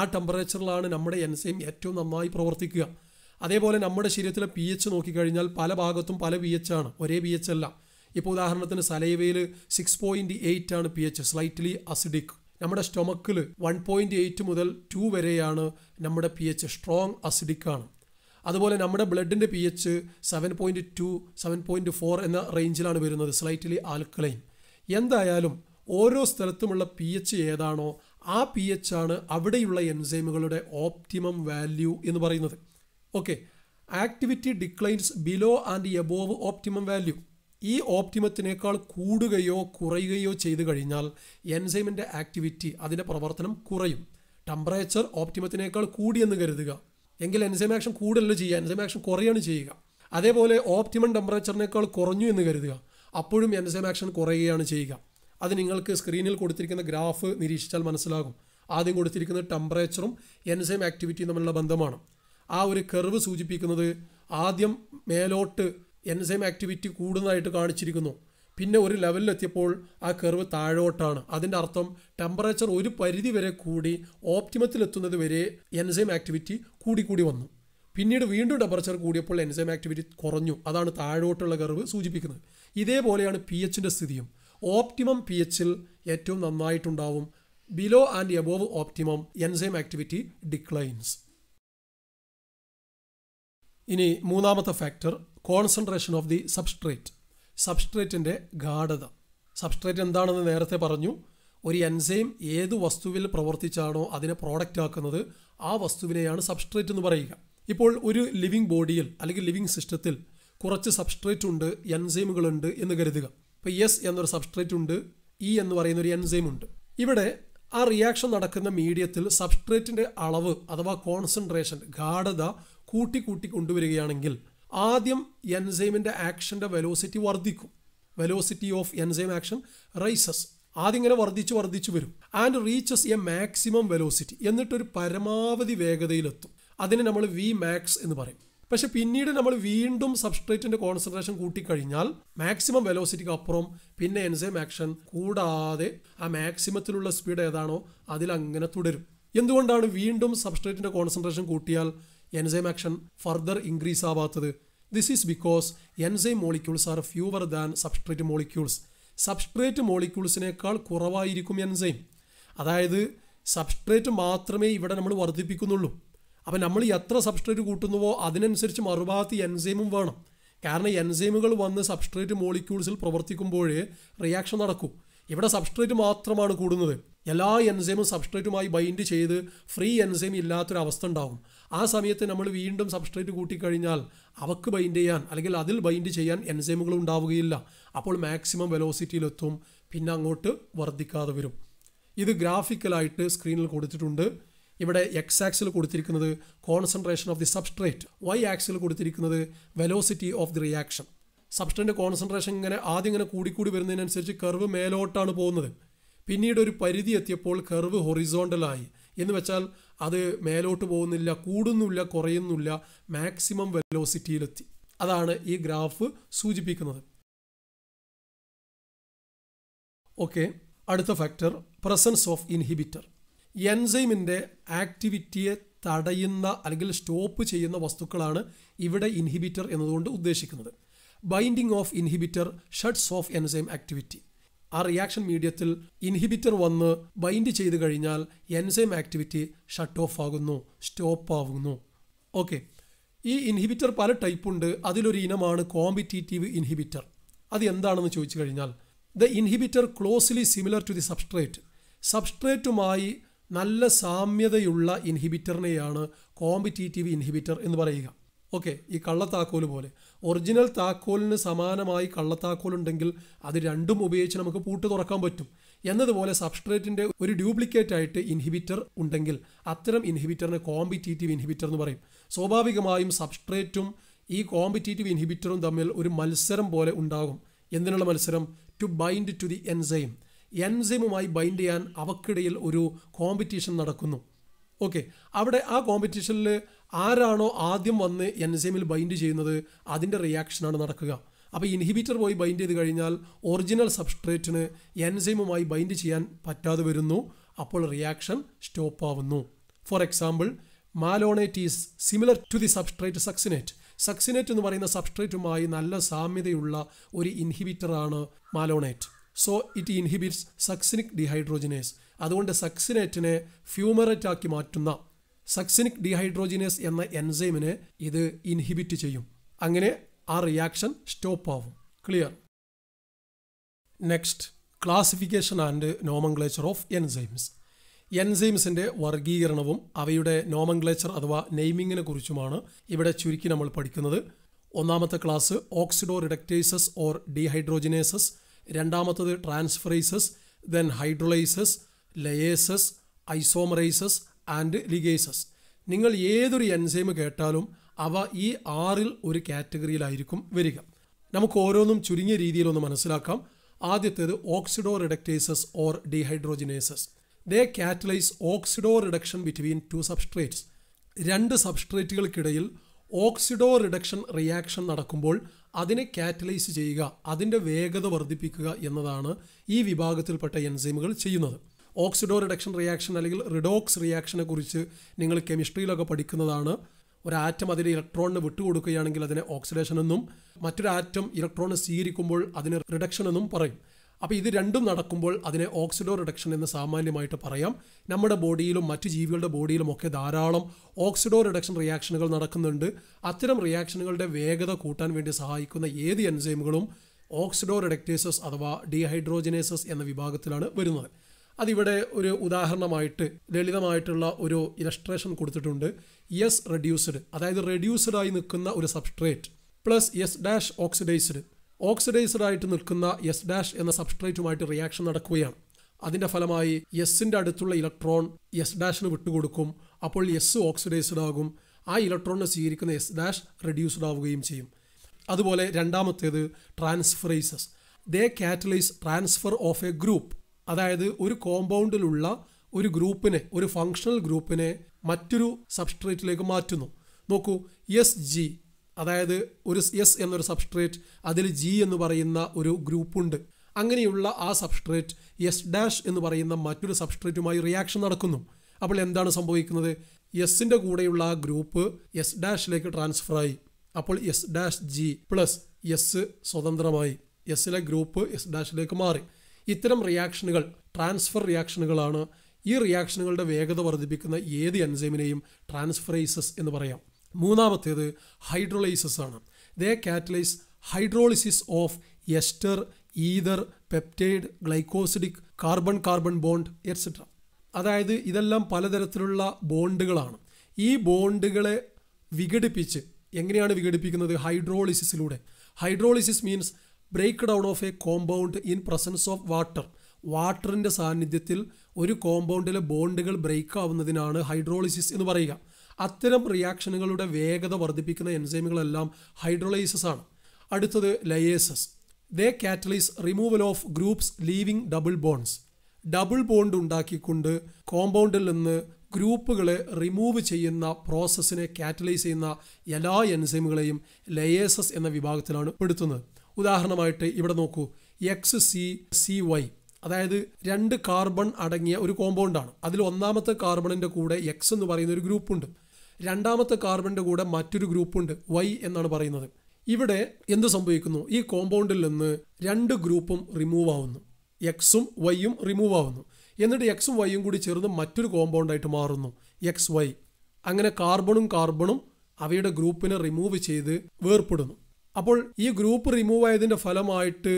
ആ ടെമ്പറേച്ചറിലാണ് നമ്മുടെ എൻസൈം ഏറ്റവും നന്നായി പ്രവർത്തിക്കുക അതേപോലെ നമ്മുടെ ശരീരത്തിലെ പി എച്ച് നോക്കിക്കഴിഞ്ഞാൽ പല ഭാഗത്തും പല പി എച്ച് ആണ് ഒരേ പി എച്ച് അല്ല ഇപ്പോൾ ഉദാഹരണത്തിന് സലൈവയിൽ സിക്സ് പോയിൻറ്റ് എയ്റ്റ് ആണ് പി എച്ച് സ്ലൈറ്റ്ലി അസിഡിക് നമ്മുടെ സ്റ്റൊമക്കിൽ വൺ പോയിൻറ്റ് എയ്റ്റ് മുതൽ ടു വരെയാണ് നമ്മുടെ പി എച്ച് സ്ട്രോങ് അസിഡിക്കാണ് ആണ് അതുപോലെ നമ്മുടെ ബ്ലഡിൻ്റെ P H seven point two seven point four എന്ന റേഞ്ചിലാണ് വരുന്നത് സ്ലൈറ്റ്ലി ആൽക്കലൈൻ എന്തായാലും ഓരോ സ്ഥലത്തുമുള്ള പി എച്ച് ഏതാണോ ആ പി എച്ച് ആണ് അവിടെയുള്ള എൻസൈമുകളുടെ ഓപ്റ്റിമം വാല്യൂ എന്ന് പറയുന്നത് okay activity declines below and above optimum value ഈ ഓപ്റ്റിമത്തിനേക്കാൾ കൂടുകയോ കുറയുകയോ ചെയ്തു കഴിഞ്ഞാൽ എൻസൈമിൻ്റെ ആക്ടിവിറ്റി അതിൻ്റെ പ്രവർത്തനം കുറയും ടെമ്പറേച്ചർ ഓപ്റ്റിമത്തിനേക്കാൾ കൂടിയെന്ന് കരുതുക എങ്കിൽ എൻസൈം ആക്ഷൻ കൂടുതലല്ലോ ചെയ്യുക എൻസൈം ആക്ഷൻ കുറയാണ് ചെയ്യുക അതേപോലെ ഓപ്റ്റിമം ടെമ്പറേച്ചറിനേക്കാൾ കുറഞ്ഞു എന്ന് കരുതുക അപ്പോഴും എൻസൈം ആക്ഷൻ കുറയുകയാണ് ചെയ്യുക അത് നിങ്ങൾക്ക് സ്ക്രീനിൽ കൊടുത്തിരിക്കുന്ന ഗ്രാഫ് നിരീക്ഷിച്ചാൽ മനസ്സിലാകും ആദ്യം കൊടുത്തിരിക്കുന്ന ടെമ്പറേച്ചറും എൻസൈം ആക്ടിവിറ്റിയും തമ്മിലുള്ള ബന്ധമാണ് ആ ഒരു കർവ് സൂചിപ്പിക്കുന്നത് ആദ്യം മേലോട്ട് എൻസൈം ആക്ടിവിറ്റി കൂടുന്നതായിട്ട് കാണിച്ചിരിക്കുന്നു പിന്നെ ഒരു ലെവലിലെത്തിയപ്പോൾ ആ കർവ് താഴോട്ടാണ് അതിൻ്റെ അർത്ഥം ടെമ്പറേച്ചർ ഒരു പരിധി വരെ കൂടി ഓപ്റ്റിമത്തിലെത്തുന്നത് വരെ എൻസൈം ആക്ടിവിറ്റി കൂടിക്കൂടി വന്നു പിന്നീട് വീണ്ടും ടെമ്പറേച്ചർ കൂടിയപ്പോൾ എൻസൈം ആക്ടിവിറ്റി കുറഞ്ഞു അതാണ് താഴോട്ടുള്ള കർവ് സൂചിപ്പിക്കുന്നത് ഇതേപോലെയാണ് പി എച്ചിൻ്റെ സ്ഥിതിയും ഓപ്റ്റിമം പി എച്ചിൽ ഏറ്റവും നന്നായിട്ടുണ്ടാവും below and above optimum enzyme activity declines ഇനി മൂന്നാമത്തെ factor concentration of the substrate സബ്സ്ട്രേറ്റിൻ്റെ ഗാഠത സബ്സ്ട്രേറ്റ് എന്താണെന്ന് നേരത്തെ പറഞ്ഞു ഒരു എൻസൈം ഏത് വസ്തുവിൽ പ്രവർത്തിച്ചാണോ അതിനെ പ്രോഡക്റ്റ് ആക്കുന്നത് ആ വസ്തുവിനെയാണ് സബ്സ്ട്രേറ്റ് എന്ന് പറയുക ഇപ്പോൾ ഒരു ലിവിങ് ബോഡിയിൽ അല്ലെങ്കിൽ ലിവിങ് സിസ്റ്റത്തിൽ കുറച്ച് സബ്സ്ട്രേറ്റ് ഉണ്ട് എൻസൈമുകളുണ്ട് എന്ന് കരുതുക ഇപ്പോൾ എസ് എന്നൊരു സബ്സ്ട്രേറ്റ് ഉണ്ട് ഇ e എന്ന് പറയുന്ന ഒരു എൻസൈം ഉണ്ട് ഇവിടെ ആ റിയാക്ഷൻ നടക്കുന്ന മീഡിയത്തിൽ സബ്സ്ട്രേറ്റിൻ്റെ അളവ് അഥവാ കോൺസെൻട്രേഷൻ ഗാഢത കൂട്ടി കൂട്ടി കൊണ്ടുവരികയാണെങ്കിൽ ആദ്യം എൻസൈമിൻ്റെ ആക്ഷൻ്റെ വെലോസിറ്റി വർദ്ധിക്കും velocity of enzyme action rises ആദ്യം ഇങ്ങനെ വർദ്ധിച്ച് വർദ്ധിച്ച് വരും and reaches a maximum velocity എന്നിട്ടൊരു പരമാവധി വേഗതയിലെത്തും അതിനെ നമ്മൾ വി മാക്സ് എന്ന് പറയും പക്ഷെ പിന്നീട് നമ്മൾ വീണ്ടും സബ്സ്ട്രേറ്റിന്റെ കോൺസെൻട്രേഷൻ കൂട്ടിക്കഴിഞ്ഞാൽ മാക്സിമം വെലോസിറ്റിക്ക് അപ്പുറം പിന്നെ എൻസൈം ആക്ഷൻ കൂടാതെ ആ മാക്സിമത്തിലുള്ള സ്പീഡ് ഏതാണോ അതിലങ്ങനെ തുടരും എന്തുകൊണ്ടാണ് വീണ്ടും സബ്സ്ട്രേറ്റിന്റെ കോൺസെൻട്രേഷൻ കൂട്ടിയാൽ എൻസൈം ആക്ഷൻ ഫർദർ ഇൻക്രീസ് ആവാത്തത് this is because enzyme molecules are fewer than substrate molecules substrate മോളിക്യൂൾസിനേക്കാൾ കുറവായിരിക്കും എൻസൈം അതായത് സബ്സ്ട്രേറ്റ് മാത്രമേ ഇവിടെ നമ്മൾ വർദ്ധിപ്പിക്കുന്നുള്ളൂ അപ്പം നമ്മൾ എത്ര സബ്സ്ട്രേറ്റ് കൂട്ടുന്നുവോ അതിനനുസരിച്ച് മറുഭാഗത്ത് എൻസൈമും വേണം കാരണം എൻസൈമുകൾ വന്ന് സബ്സ്ട്രേറ്റ് മോളിക്യൂൾസിൽ പ്രവർത്തിക്കുമ്പോൾ റിയാക്ഷൻ നടക്കും ഇവിടെ സബ്സ്ട്രേറ്റ് മാത്രമാണ് കൂടുന്നത് എല്ലാ എൻസൈമും സബ്സ്ട്രേറ്റുമായി ബൈൻഡ് ചെയ്ത് ഫ്രീ എൻസൈം ഇല്ലാത്തൊരവസ്ഥ ഉണ്ടാകും ആ സമയത്ത് നമ്മൾ വീണ്ടും സബ്സ്ട്രേറ്റ് കൂട്ടിക്കഴിഞ്ഞാൽ അവക്ക് ബൈൻഡ് ചെയ്യാൻ അല്ലെങ്കിൽ അതിൽ ബൈൻഡ് ചെയ്യാൻ എൻസൈമുകൾ ഉണ്ടാവുകയില്ല അപ്പോൾ മാക്സിമം വെലോസിറ്റിയിലെത്തും പിന്നെ അങ്ങോട്ട് വർദ്ധിക്കാതെ വരും ഇത് ഗ്രാഫിക്കലായിട്ട് സ്ക്രീനിൽ കൊടുത്തിട്ടുണ്ട് ഇവിടെ എക്സ് ആക്സിൽ കൊടുത്തിരിക്കുന്നത് concentration of the substrate Y ആക്സിൽ കൊടുത്തിരിക്കുന്നത് velocity of the reaction substrate concentration ഇങ്ങനെ ആദ്യം ഇങ്ങനെ കൂടിക്കൂടി വരുന്നതിനനുസരിച്ച് കർവ് മേലോട്ടാണ് പോകുന്നത് പിന്നീട് ഒരു പരിധി എത്തിയപ്പോൾ കർവ് ഹൊറിസോണ്ടലായി എന്ന് വെച്ചാൽ അത് മേലോട്ട് പോകുന്നില്ല കൂടുന്നില്ല കുറയുന്നില്ല മാക്സിമം വെലോസിറ്റിയിലെത്തി അതാണ് ഈ ഗ്രാഫ് സൂചിപ്പിക്കുന്നത് ഓക്കെ അടുത്ത ഫാക്ടർ പ്രസൻസ് ഓഫ് ഇൻഹിബിറ്റർ എൻസൈമിൻ്റെ ആക്ടിവിറ്റിയെ തടയുന്ന അല്ലെങ്കിൽ സ്റ്റോപ്പ് ചെയ്യുന്ന വസ്തുക്കളാണ് ഇവിടെ ഇൻഹിബിറ്റർ എന്നതുകൊണ്ട് ഉദ്ദേശിക്കുന്നത് binding of inhibitor shuts off enzyme activity ആ റിയാക്ഷൻ മീഡിയത്തിൽ ഇൻഹിബിറ്റർ വന്ന് ബൈൻഡ് ചെയ്ത് കഴിഞ്ഞാൽ എൻസൈം ആക്ടിവിറ്റി ഷട്ട് ഓഫ് ആകുന്നു സ്റ്റോപ്പ് ആകുന്നു ഓക്കെ ഈ ഇൻഹിബിറ്റർ പല ടൈപ്പ് ഉണ്ട് അതിലൊരു ഇനമാണ് കോമ്പിറ്റീറ്റീവ് ഇൻഹിബിറ്റർ അത് എന്താണെന്ന് ചോദിച്ചു കഴിഞ്ഞാൽ the inhibitor closely similar to the substrate സബ്സ്ട്രേറ്റുമായി നല്ല സാമ്യതയുള്ള ഇൻഹിബിറ്ററിനെയാണ് കോമ്പറ്റീറ്റീവ് ഇൻഹിബിറ്റർ എന്ന് പറയുക ഓക്കെ ഈ കള്ളത്താക്കോൽ പോലെ ഒറിജിനൽ താക്കോലിന് സമാനമായി കള്ളത്താക്കോൽ ഉണ്ടെങ്കിൽ അത് രണ്ടും ഉപയോഗിച്ച് നമുക്ക് പൂട്ട് തുറക്കാൻ പറ്റും എന്നതുപോലെ സബ്സ്ട്രേറ്റിൻ്റെ ഒരു ഡ്യൂപ്ലിക്കേറ്റ് ആയിട്ട് ഇൻഹിബിറ്റർ ഉണ്ടെങ്കിൽ അത്തരം ഇൻഹിബിറ്ററിനെ കോമ്പറ്റീറ്റീവ് ഇൻഹിബിറ്റർ എന്ന് പറയും സ്വാഭാവികമായും സബ്സ്ട്രേറ്റും ഈ കോമ്പറ്റീറ്റീവ് ഇൻഹിബിറ്ററും തമ്മിൽ ഒരു മത്സരം പോലെ ഉണ്ടാകും എന്തിനുള്ള മത്സരം to bind to the enzyme എൻസൈമുമായി ബൈൻഡ് ചെയ്യാൻ അവക്കിടയിൽ ഒരു കോമ്പറ്റീഷൻ നടക്കുന്നു ഓക്കെ അവിടെ ആ കോമ്പറ്റീഷനിൽ ആരാണോ ആദ്യം വന്ന് എൻസൈമിൽ ബൈൻഡ് ചെയ്യുന്നത് അതിൻ്റെ റിയാക്ഷനാണ് നടക്കുക അപ്പോൾ ഇൻഹിബിറ്റർ പോയി ബൈൻഡ് ചെയ്ത് കഴിഞ്ഞാൽ ഒറിജിനൽ സബ്സ്ട്രേറ്റിന് എൻസൈമുമായി ബൈൻഡ് ചെയ്യാൻ പറ്റാതെ വരുന്നു അപ്പോൾ റിയാക്ഷൻ സ്റ്റോപ്പ് ആവുന്നു for example malonate is similar to the substrate succinate succinate എന്ന് പറയുന്ന സബ്സ്ട്രേറ്റുമായി നല്ല സാമ്യതയുള്ള ഒരു ഇൻഹിബിറ്ററാണ് malonate so it inhibits succinic dehydrogenase അതുകൊണ്ട് സക്സിനേറ്റിനെ ഫ്യൂമറേറ്റ് ആക്കി മാറ്റുന്ന സക്സിനിക് ഡിഹൈഡ്രോജിനേസ് എന്ന എൻസൈമിനെ ഇത് ഇൻഹിബിറ്റ് ചെയ്യും അങ്ങനെ ആ റിയാക്ഷൻ സ്റ്റോപ്പ് ആവും clear next classification and nomenclature of enzymes എൻസൈംസിൻ്റെ വർഗീകരണവും അവയുടെ നോമംഗ്ലേച്ചർ അഥവാ നെയ്മിങ്ങിനെ കുറിച്ചുമാണ് ഇവിടെ ചുരുക്കി നമ്മൾ പഠിക്കുന്നത് ഒന്നാമത്തെ class oxidoreductases or dehydrogenases രണ്ടാമത്തത് transferases then hydrolases lyases isomerases and ligases നിങ്ങൾ ഏതൊരു എൻസൈം കേട്ടാലും അവ ഈ ആറിൽ ഒരു കാറ്റഗറിയിലായിരിക്കും വരിക നമുക്ക് ഓരോന്നും ചുരുങ്ങിയ രീതിയിലൊന്ന് മനസ്സിലാക്കാം ആദ്യത്തേത് oxidoreductases or dehydrogenases they catalyse oxidoreduction between two substrates രണ്ട് സബ്സ്ട്രേറ്റുകൾക്കിടയിൽ ഓക്സിഡോ റിഡക്ഷൻ റിയാക്ഷൻ നടക്കുമ്പോൾ അതിനെ കാറ്റലൈസ് ചെയ്യുക അതിൻ്റെ വേഗത വർദ്ധിപ്പിക്കുക എന്നതാണ് ഈ വിഭാഗത്തിൽപ്പെട്ട എൻസൈമുകൾ ചെയ്യുന്നത് ഓക്സിഡോ റിഡക്ഷൻ റിയാക്ഷൻ അല്ലെങ്കിൽ റിഡോക്സ് റിയാക്ഷനെ കുറിച്ച് നിങ്ങൾ കെമിസ്ട്രിയിലൊക്കെ പഠിക്കുന്നതാണ് ഒരു ആറ്റം അതിൻ്റെ ഇലക്ട്രോണിന് വിട്ടുകൊടുക്കുകയാണെങ്കിൽ അതിനെ ഓക്സിഡേഷൻ എന്നും മറ്റൊരു ആറ്റം ഇലക്ട്രോണിനെ സ്വീകരിക്കുമ്പോൾ അതിനെ റിഡക്ഷൻ എന്നും പറയും അപ്പോൾ ഇത് രണ്ടും നടക്കുമ്പോൾ അതിനെ ഓക്സിഡോ റിഡക്ഷൻ എന്ന് സാമാന്യമായിട്ട് പറയാം നമ്മുടെ ബോഡിയിലും മറ്റ് ജീവികളുടെ ബോഡിയിലും ഒക്കെ ധാരാളം ഓക്സിഡോ റിഡക്ഷൻ റിയാക്ഷനുകൾ നടക്കുന്നുണ്ട് അത്തരം റിയാക്ഷനുകളുടെ വേഗത കൂട്ടാൻ വേണ്ടി സഹായിക്കുന്ന ഏത് എൻസൈമുകളും ഓക്സിഡോ റിഡക്റ്റേസസ് അഥവാ ഡീഹൈഡ്രോജനേസസ് എന്ന വിഭാഗത്തിലാണ് വരുന്നത് അതിവിടെ ഒരു ഉദാഹരണമായിട്ട് ലളിതമായിട്ടുള്ള ഒരു ഇലസ്ട്രേഷൻ കൊടുത്തിട്ടുണ്ട് യെസ് റെഡ്യൂസ്ഡ് അതായത് റെഡ്യൂസ്ഡായി ആയി നിൽക്കുന്ന ഒരു substrate plus S dash oxidised oxidised ആയിട്ട് നിൽക്കുന്ന എസ് ഡാഷ് എന്ന സബ്സ്ട്രേറ്റുമായിട്ട് റിയാക്ഷൻ നടക്കുകയാണ് അതിൻ്റെ ഫലമായി എസിൻ്റെ അടുത്തുള്ള ഇലക്ട്രോൺ എസ് ഡാഷിന് വിട്ടുകൊടുക്കും അപ്പോൾ എസ് ഓക്സിഡൈസ്ഡ് ആകും ആ ഇലക്ട്രോണിനെ സ്വീകരിക്കുന്ന എസ് ഡാഷ് റെഡ്യൂസ്ഡ് ആവുകയും ചെയ്യും അതുപോലെ രണ്ടാമത്തേത് transferases they catalyse transfer of a group അതായത് ഒരു കോമ്പൗണ്ടിലുള്ള ഒരു ഗ്രൂപ്പിനെ ഒരു ഫങ്ഷണൽ ഗ്രൂപ്പിനെ മറ്റൊരു സബ്സ്ട്രേറ്റിലേക്ക് മാറ്റുന്നു നോക്കൂ എസ് ജി അതായത് ഒരു എസ് എന്നൊരു സബ്സ്ട്രേറ്റ് അതിൽ ജി എന്ന് പറയുന്ന ഒരു ഗ്രൂപ്പുണ്ട് അങ്ങനെയുള്ള ആ സബ്സ്ട്രേറ്റ് എസ് ഡാഷ് എന്ന് പറയുന്ന മറ്റൊരു സബ്സ്ട്രേറ്റുമായി റിയാക്ഷൻ നടക്കുന്നു അപ്പോൾ എന്താണ് സംഭവിക്കുന്നത് എസിൻ്റെ കൂടെയുള്ള ആ ഗ്രൂപ്പ് എസ് ഡാഷിലേക്ക് ട്രാൻസ്ഫർ ആയി അപ്പോൾ S dash G plus S സ്വതന്ത്രമായി എസിലെ ഗ്രൂപ്പ് എസ് ഡാഷിലേക്ക് മാറി ഇത്തരം റിയാക്ഷനുകൾ ട്രാൻസ്ഫർ റിയാക്ഷനുകളാണ് ഈ റിയാക്ഷനുകളുടെ വേഗത വർദ്ധിപ്പിക്കുന്ന ഏത് എൻസൈമിനെയും ട്രാൻസ്ഫറൈസസ് എന്ന് പറയാം മൂന്നാമത്തേത് ഹൈഡ്രോളൈസസ് ആണ് they catalyse hydrolysis of ester ether peptide glycosidic carbon carbon bond etcetera അതായത് ഇതെല്ലാം പലതരത്തിലുള്ള ബോണ്ടുകളാണ് ഈ ബോണ്ടുകളെ വിഘടിപ്പിച്ച് എങ്ങനെയാണ് വിഘടിപ്പിക്കുന്നത് ഹൈഡ്രോളിസിസിലൂടെ hydrolysis means break down of a compound in presence of water വാട്ടറിൻ്റെ സാന്നിധ്യത്തിൽ ഒരു കോമ്പൗണ്ടിലെ ബോണ്ടുകൾ ബ്രേക്ക് ആവുന്നതിനാണ് ഹൈഡ്രോളിസിസ് എന്ന് പറയുക അത്തരം റിയാക്ഷനുകളുടെ വേഗത വർദ്ധിപ്പിക്കുന്ന എൻസൈമുകളെല്ലാം ഹൈഡ്രോളൈസസ് ആണ് അടുത്തത് lyases they catalyse removal of groups leaving double bonds double bond ഉണ്ടാക്കിക്കൊണ്ട് കോമ്പൗണ്ടിൽ നിന്ന് ഗ്രൂപ്പുകളെ റിമൂവ് ചെയ്യുന്ന പ്രോസസ്സിനെ കാറ്റലൈസ് ചെയ്യുന്ന എല്ലാ എൻസൈമുകളെയും ലയേസസ് എന്ന വിഭാഗത്തിലാണ് പെടുത്തുന്നത് ഉദാഹരണമായിട്ട് ഇവിടെ നോക്കൂ എക്സ് സി സി വൈ അതായത് രണ്ട് കാർബൺ അടങ്ങിയ ഒരു കോമ്പൗണ്ടാണ് അതിൽ ഒന്നാമത്തെ കാർബണിൻ്റെ കൂടെ എക്സ് എന്ന് പറയുന്ന ഒരു ഗ്രൂപ്പുണ്ട് രണ്ടാമത്തെ കാർബണിൻ്റെ കൂടെ മറ്റൊരു ഗ്രൂപ്പുണ്ട് വൈ എന്നാണ് പറയുന്നത് ഇവിടെ എന്ത് സംഭവിക്കുന്നു ഈ കോമ്പൗണ്ടിൽ നിന്ന് രണ്ട് ഗ്രൂപ്പും റിമൂവ് ആവുന്നു എക്സും വൈയും റിമൂവ് ആവുന്നു എന്നിട്ട് എക്സും വൈയും കൂടി ചേർന്ന് മറ്റൊരു കോമ്പൗണ്ടായിട്ട് മാറുന്നു എക്സ് വൈ അങ്ങനെ കാർബണും കാർബണും അവയുടെ ഗ്രൂപ്പിനെ റിമൂവ് ചെയ്ത് വേർപ്പെടുന്നു അപ്പോൾ ഈ ഗ്രൂപ്പ് റിമൂവ് ആയതിൻ്റെ ഫലമായിട്ട്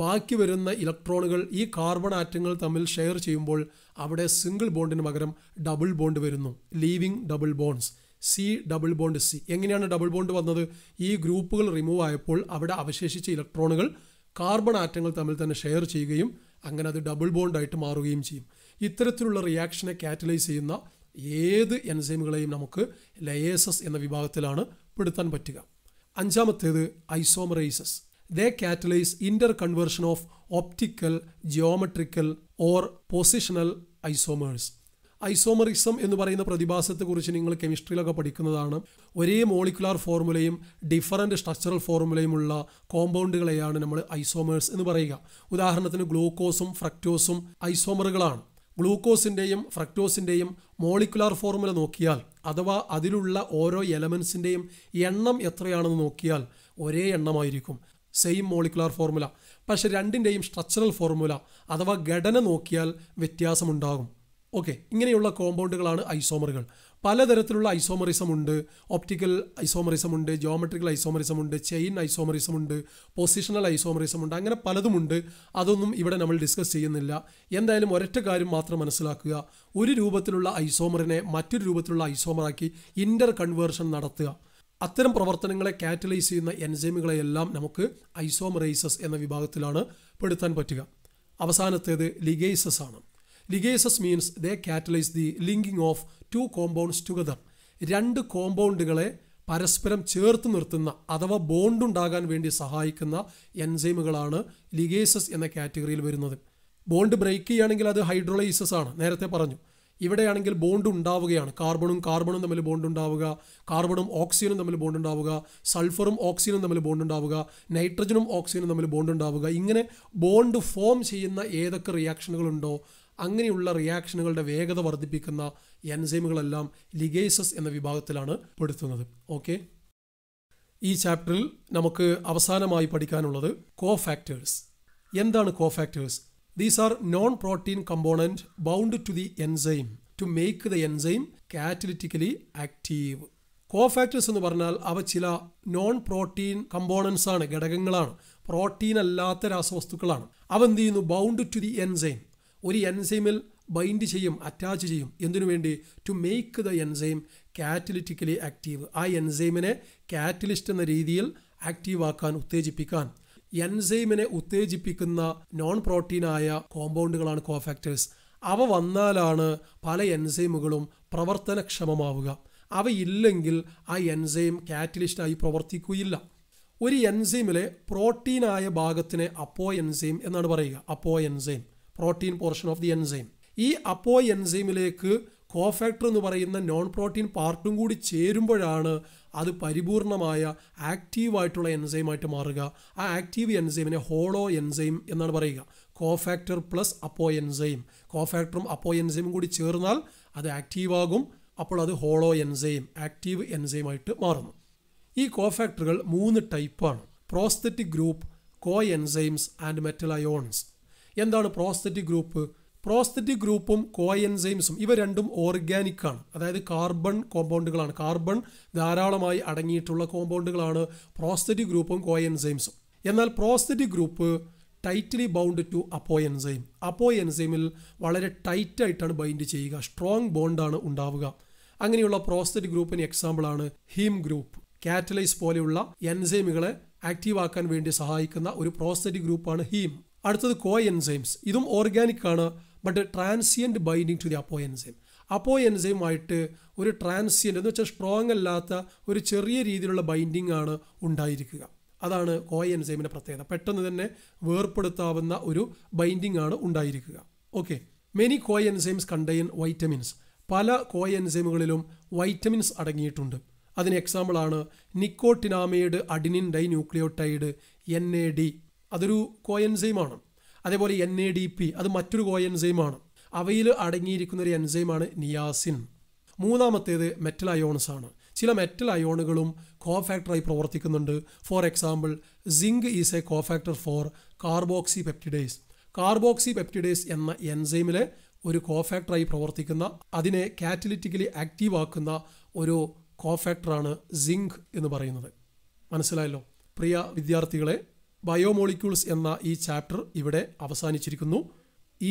ബാക്കി വരുന്ന ഇലക്ട്രോണുകൾ ഈ കാർബൺ ആറ്റങ്ങൾ തമ്മിൽ ഷെയർ ചെയ്യുമ്പോൾ അവിടെ സിംഗിൾ ബോണ്ടിന് പകരം ഡബിൾ ബോണ്ട് വരുന്നു leaving double bonds C double bond C എങ്ങനെയാണ് ഡബിൾ ബോണ്ട് വന്നത് ഈ ഗ്രൂപ്പുകൾ റിമൂവ് ആയപ്പോൾ അവിടെ അവശേഷിച്ച ഇലക്ട്രോണുകൾ കാർബൺ ആറ്റങ്ങൾ തമ്മിൽ തന്നെ ഷെയർ ചെയ്യുകയും അങ്ങനെ അത് ഡബിൾ ബോണ്ടായിട്ട് മാറുകയും ചെയ്യും ഇത്തരത്തിലുള്ള റിയാക്ഷനെ കാറ്റലൈസ് ചെയ്യുന്ന ഏത് എൻസൈമുകളെയും നമുക്ക് ലയേസസ് എന്ന വിഭാഗത്തിലാണ് പെടുത്താൻ പറ്റുക അഞ്ചാമത്തേത് isomerases they catalyze interconversion of optical, geometrical or positional isomers. Isomerism എന്ന് പറയുന്ന പ്രതിഭാസത്തെ കുറിച്ച് നിങ്ങൾ കെമിസ്ട്രിയിലൊക്കെ പഠിക്കുന്നതാണ് ഒരേ മോളിക്കുലാർ ഫോർമുലയും ഡിഫറൻറ്റ് സ്ട്രക്ചറൽ ഫോർമുലയുമുള്ള കോമ്പൗണ്ടുകളെയാണ് നമ്മൾ ഐസോമേഴ്സ് എന്ന് പറയുക ഉദാഹരണത്തിന് ഗ്ലൂക്കോസും ഫ്രക്ടോസും ഐസോമറുകളാണ് ഗ്ലൂക്കോസിൻ്റെയും ഫ്രക്ടോസിൻ്റെയും മോളിക്കുലാർ ഫോർമുല നോക്കിയാൽ അഥവാ അതിലുള്ള ഓരോ എലമെൻസിൻ്റെയും എണ്ണം എത്രയാണെന്ന് നോക്കിയാൽ ഒരേ എണ്ണമായിരിക്കും സെയിം മോളിക്കുലാർ ഫോർമുല പക്ഷെ രണ്ടിൻ്റെയും സ്ട്രക്ചറൽ ഫോർമുല അഥവാ ഘടന നോക്കിയാൽ വ്യത്യാസമുണ്ടാകും ഓക്കെ ഇങ്ങനെയുള്ള കോമ്പൗണ്ടുകളാണ് ഐസോമറുകൾ പലതരത്തിലുള്ള ഐസോമറിസം ഉണ്ട് ഓപ്റ്റിക്കൽ ഐസോമറിസം ഉണ്ട് ജോമെട്രിക്കൽ ഐസോമറിസം ഉണ്ട് ചെയിൻ ഐസോമറിസം ഉണ്ട് പൊസിഷണൽ ഐസോമറിസം ഉണ്ട് അങ്ങനെ പലതുമുണ്ട് അതൊന്നും ഇവിടെ നമ്മൾ ഡിസ്കസ് ചെയ്യുന്നില്ല എന്തായാലും ഒരൊറ്റ കാര്യം മാത്രം മനസ്സിലാക്കുക ഒരു രൂപത്തിലുള്ള ഐസോമറിനെ മറ്റൊരു രൂപത്തിലുള്ള ഐസോമറാക്കി ഇൻ്റർ കൺവേർഷൻ നടത്തുക അത്തരം പ്രവർത്തനങ്ങളെ കാറ്റലൈസ് ചെയ്യുന്ന എൻസൈമുകളെയെല്ലാം നമുക്ക് ഐസോമറൈസസ് എന്ന വിഭാഗത്തിലാണ് പെടുത്താൻ പറ്റുക അവസാനത്തേത് ലിഗേസസ് ആണ് ligases means they catalyse the linking of two compounds together രണ്ട് കോമ്പൗണ്ടുകളെ പരസ്പരം ചേർത്ത് നിർത്തുന്ന അഥവാ ബോണ്ട് വേണ്ടി സഹായിക്കുന്ന എൻസൈമുകളാണ് ലിഗേസസ് എന്ന കാറ്റഗറിയിൽ വരുന്നത് ബോണ്ട് ബ്രേക്ക് ചെയ്യുകയാണെങ്കിൽ അത് ഹൈഡ്രോളൈസസ് ആണ് നേരത്തെ പറഞ്ഞു ഇവിടെയാണെങ്കിൽ ബോണ്ട് ഉണ്ടാവുകയാണ് കാർബണും കാർബണും തമ്മിൽ ബോണ്ട് ഉണ്ടാവുക കാർബണും ഓക്സിജനും തമ്മിൽ ബോണ്ട് ഉണ്ടാവുക സൾഫറും ഓക്സിജനും തമ്മിൽ ബോണ്ട് ഉണ്ടാവുക നൈട്രജനും ഓക്സിജനും തമ്മിൽ ബോണ്ട് ഉണ്ടാവുക ഇങ്ങനെ ബോണ്ട് ഫോം ചെയ്യുന്ന ഏതൊക്കെ റിയാക്ഷനുകളുണ്ടോ അങ്ങനെയുള്ള റിയാക്ഷനുകളുടെ വേഗത വർദ്ധിപ്പിക്കുന്ന എൻസൈമുകളെല്ലാം ലിഗേസസ് എന്ന വിഭാഗത്തിലാണ് പെടുത്തുന്നത് ഓക്കെ ഈ ചാപ്റ്ററിൽ നമുക്ക് അവസാനമായി പഠിക്കാനുള്ളത് കോഫാക്ടേഴ്സ് എന്താണ് cofactors These are non-protein component bound to the enzyme to make the enzyme catalytically active. Cofactors എന്ന് പറഞ്ഞാൽ അവ ചില നോൺ പ്രോട്ടീൻ കമ്പോണൻസ് ആണ് ഘടകങ്ങളാണ് പ്രോട്ടീൻ അല്ലാത്ത രാസവസ്തുക്കളാണ് അവ എന്ത് ചെയ്യുന്നു ബൗണ്ട് ടു ദി എൻസൈം ഒരു എൻസൈമിൽ ബൈൻഡ് ചെയ്യും അറ്റാച്ച് ചെയ്യും എന്തിനു വേണ്ടി to make the enzyme catalytically active ആ എൻസൈമിനെ കാറ്റലിസ്റ്റ് എന്ന രീതിയിൽ ആക്റ്റീവാക്കാൻ ഉത്തേജിപ്പിക്കാൻ എൻസൈമിനെ ഉത്തേജിപ്പിക്കുന്ന നോൺ പ്രോട്ടീനായ കോമ്പൗണ്ടുകളാണ് കോഫാക്ടേഴ്സ് അവ വന്നാലാണ് പല എൻസൈമുകളും പ്രവർത്തനക്ഷമമാവുക അവയില്ലെങ്കിൽ ആ എൻസൈം കാറ്റലിസ്റ്റായി പ്രവർത്തിക്കുകയില്ല ഒരു എൻസൈമിലെ പ്രോട്ടീനായ ഭാഗത്തിനെ അപ്പോ എൻസൈം എന്നാണ് പറയുക apoenzyme protein portion of the enzyme ഈ അപ്പോ എൻസൈമിലേക്ക് കോഫാക്ടർ എന്ന് പറയുന്ന നോൺ പ്രോട്ടീൻ പാർട്ടും കൂടി ചേരുമ്പോഴാണ് അത് പരിപൂർണമായ ആക്റ്റീവായിട്ടുള്ള എൻസൈമായിട്ട് മാറുക ആ ആക്റ്റീവ് എൻസൈമിനെ ഹോളോ എൻസൈം എന്നാണ് പറയുക കോഫാക്ടർ പ്ലസ് അപ്പോ എൻസൈം കോഫാക്ടറും അപ്പോ എൻസൈമും കൂടി ചേർന്നാൽ അത് ആക്റ്റീവാകും അപ്പോൾ അത് ഹോളോ എൻസൈം ആക്റ്റീവ് എൻസൈമായിട്ട് മാറുന്നു ഈ കോഫാക്ടറുകൾ മൂന്ന് ടൈപ്പാണ് prosthetic group coenzymes and metal എന്താണ് പ്രോസ്തറ്റിക് ഗ്രൂപ്പ് പ്രോസ്തറ്റിക് ഗ്രൂപ്പും കോഎൻസൈംസും ഇവ രണ്ടും ഓർഗാനിക് ആണ് അതായത് കാർബൺ കോമ്പൗണ്ടുകളാണ് കാർബൺ ധാരാളമായി അടങ്ങിയിട്ടുള്ള കോമ്പൗണ്ടുകളാണ് പ്രോസ്തറ്റിക് ഗ്രൂപ്പും കോഎൻസൈംസും എന്നാൽ prosthetic group tightly bound to apoenzyme അപ്പോ എൻസൈമിൽ വളരെ ടൈറ്റായിട്ടാണ് ബൈൻഡ് ചെയ്യുക സ്ട്രോങ് ബോണ്ടാണ് ഉണ്ടാവുക അങ്ങനെയുള്ള പ്രോസ്തറ്റിക് ഗ്രൂപ്പിന് എക്സാമ്പിളാണ് ഹീം ഗ്രൂപ്പ് കാറ്റലൈസ് പോലെയുള്ള എൻസൈമുകളെ ആക്റ്റീവ് ആക്കാൻ വേണ്ടി സഹായിക്കുന്ന ഒരു പ്രോസ്തറ്റിക് ഗ്രൂപ്പാണ് ഹീം അടുത്തത് കോ എൻസൈംസ് ഇതും ഓർഗാനിക് ആണ് but transient binding to the apoenzyme അപ്പോ എൻസൈമായിട്ട് ഒരു ട്രാൻസിയൻ്റ് എന്ന് വെച്ചാൽ സ്ട്രോങ് അല്ലാത്ത ഒരു ചെറിയ രീതിയിലുള്ള ബൈൻഡിങ് ആണ് ഉണ്ടായിരിക്കുക അതാണ് കോ എൻസൈമിൻ്റെ പ്രത്യേകത പെട്ടെന്ന് തന്നെ വേർപ്പെടുത്താവുന്ന ഒരു ബൈൻഡിങ് ആണ് ഉണ്ടായിരിക്കുക okay many coenzymes contain vitamins പല കോ എൻസൈമുകളിലും വൈറ്റമിൻസ് അടങ്ങിയിട്ടുണ്ട് അതിന് എക്സാമ്പിളാണ് nicotinamide adenine dinucleotide N A D അതൊരു കോയൻസൈമാണ് അതേപോലെ എൻ എ ഡി പി അത് മറ്റൊരു കോ എൻസൈമാണ് അവയിൽ അടങ്ങിയിരിക്കുന്ന ഒരു എൻസൈമാണ് നിയാസിൻ മൂന്നാമത്തേത് മെറ്റൽ അയോൺസ് ആണ് ചില മെറ്റൽ അയോണുകളും കോഫാക്ടറായി പ്രവർത്തിക്കുന്നുണ്ട് for example zinc is a cofactor for carboxypeptidase carboxypeptidase എന്ന എൻസൈമിലെ ഒരു കോഫാക്ടറായി പ്രവർത്തിക്കുന്ന അതിനെ കാറ്റലിറ്റിക്കലി ആക്റ്റീവ് ആക്കുന്ന ഒരു കോഫാക്ടറാണ് സിങ്ക് എന്ന് പറയുന്നത് മനസ്സിലായല്ലോ പ്രിയ വിദ്യാർത്ഥികളെ ബയോമോളിക്യൂൾസ് എന്ന ഈ ചാപ്റ്റർ ഇവിടെ അവസാനിച്ചിരിക്കുന്നു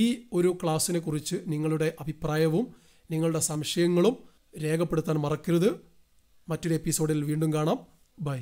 ഈ ഒരു ക്ലാസ്സിനെ കുറിച്ച് നിങ്ങളുടെ അഭിപ്രായവും നിങ്ങളുടെ സംശയങ്ങളും രേഖപ്പെടുത്താൻ മറക്കരുത് മറ്റൊരു എപ്പിസോഡിൽ വീണ്ടും കാണാം ബൈ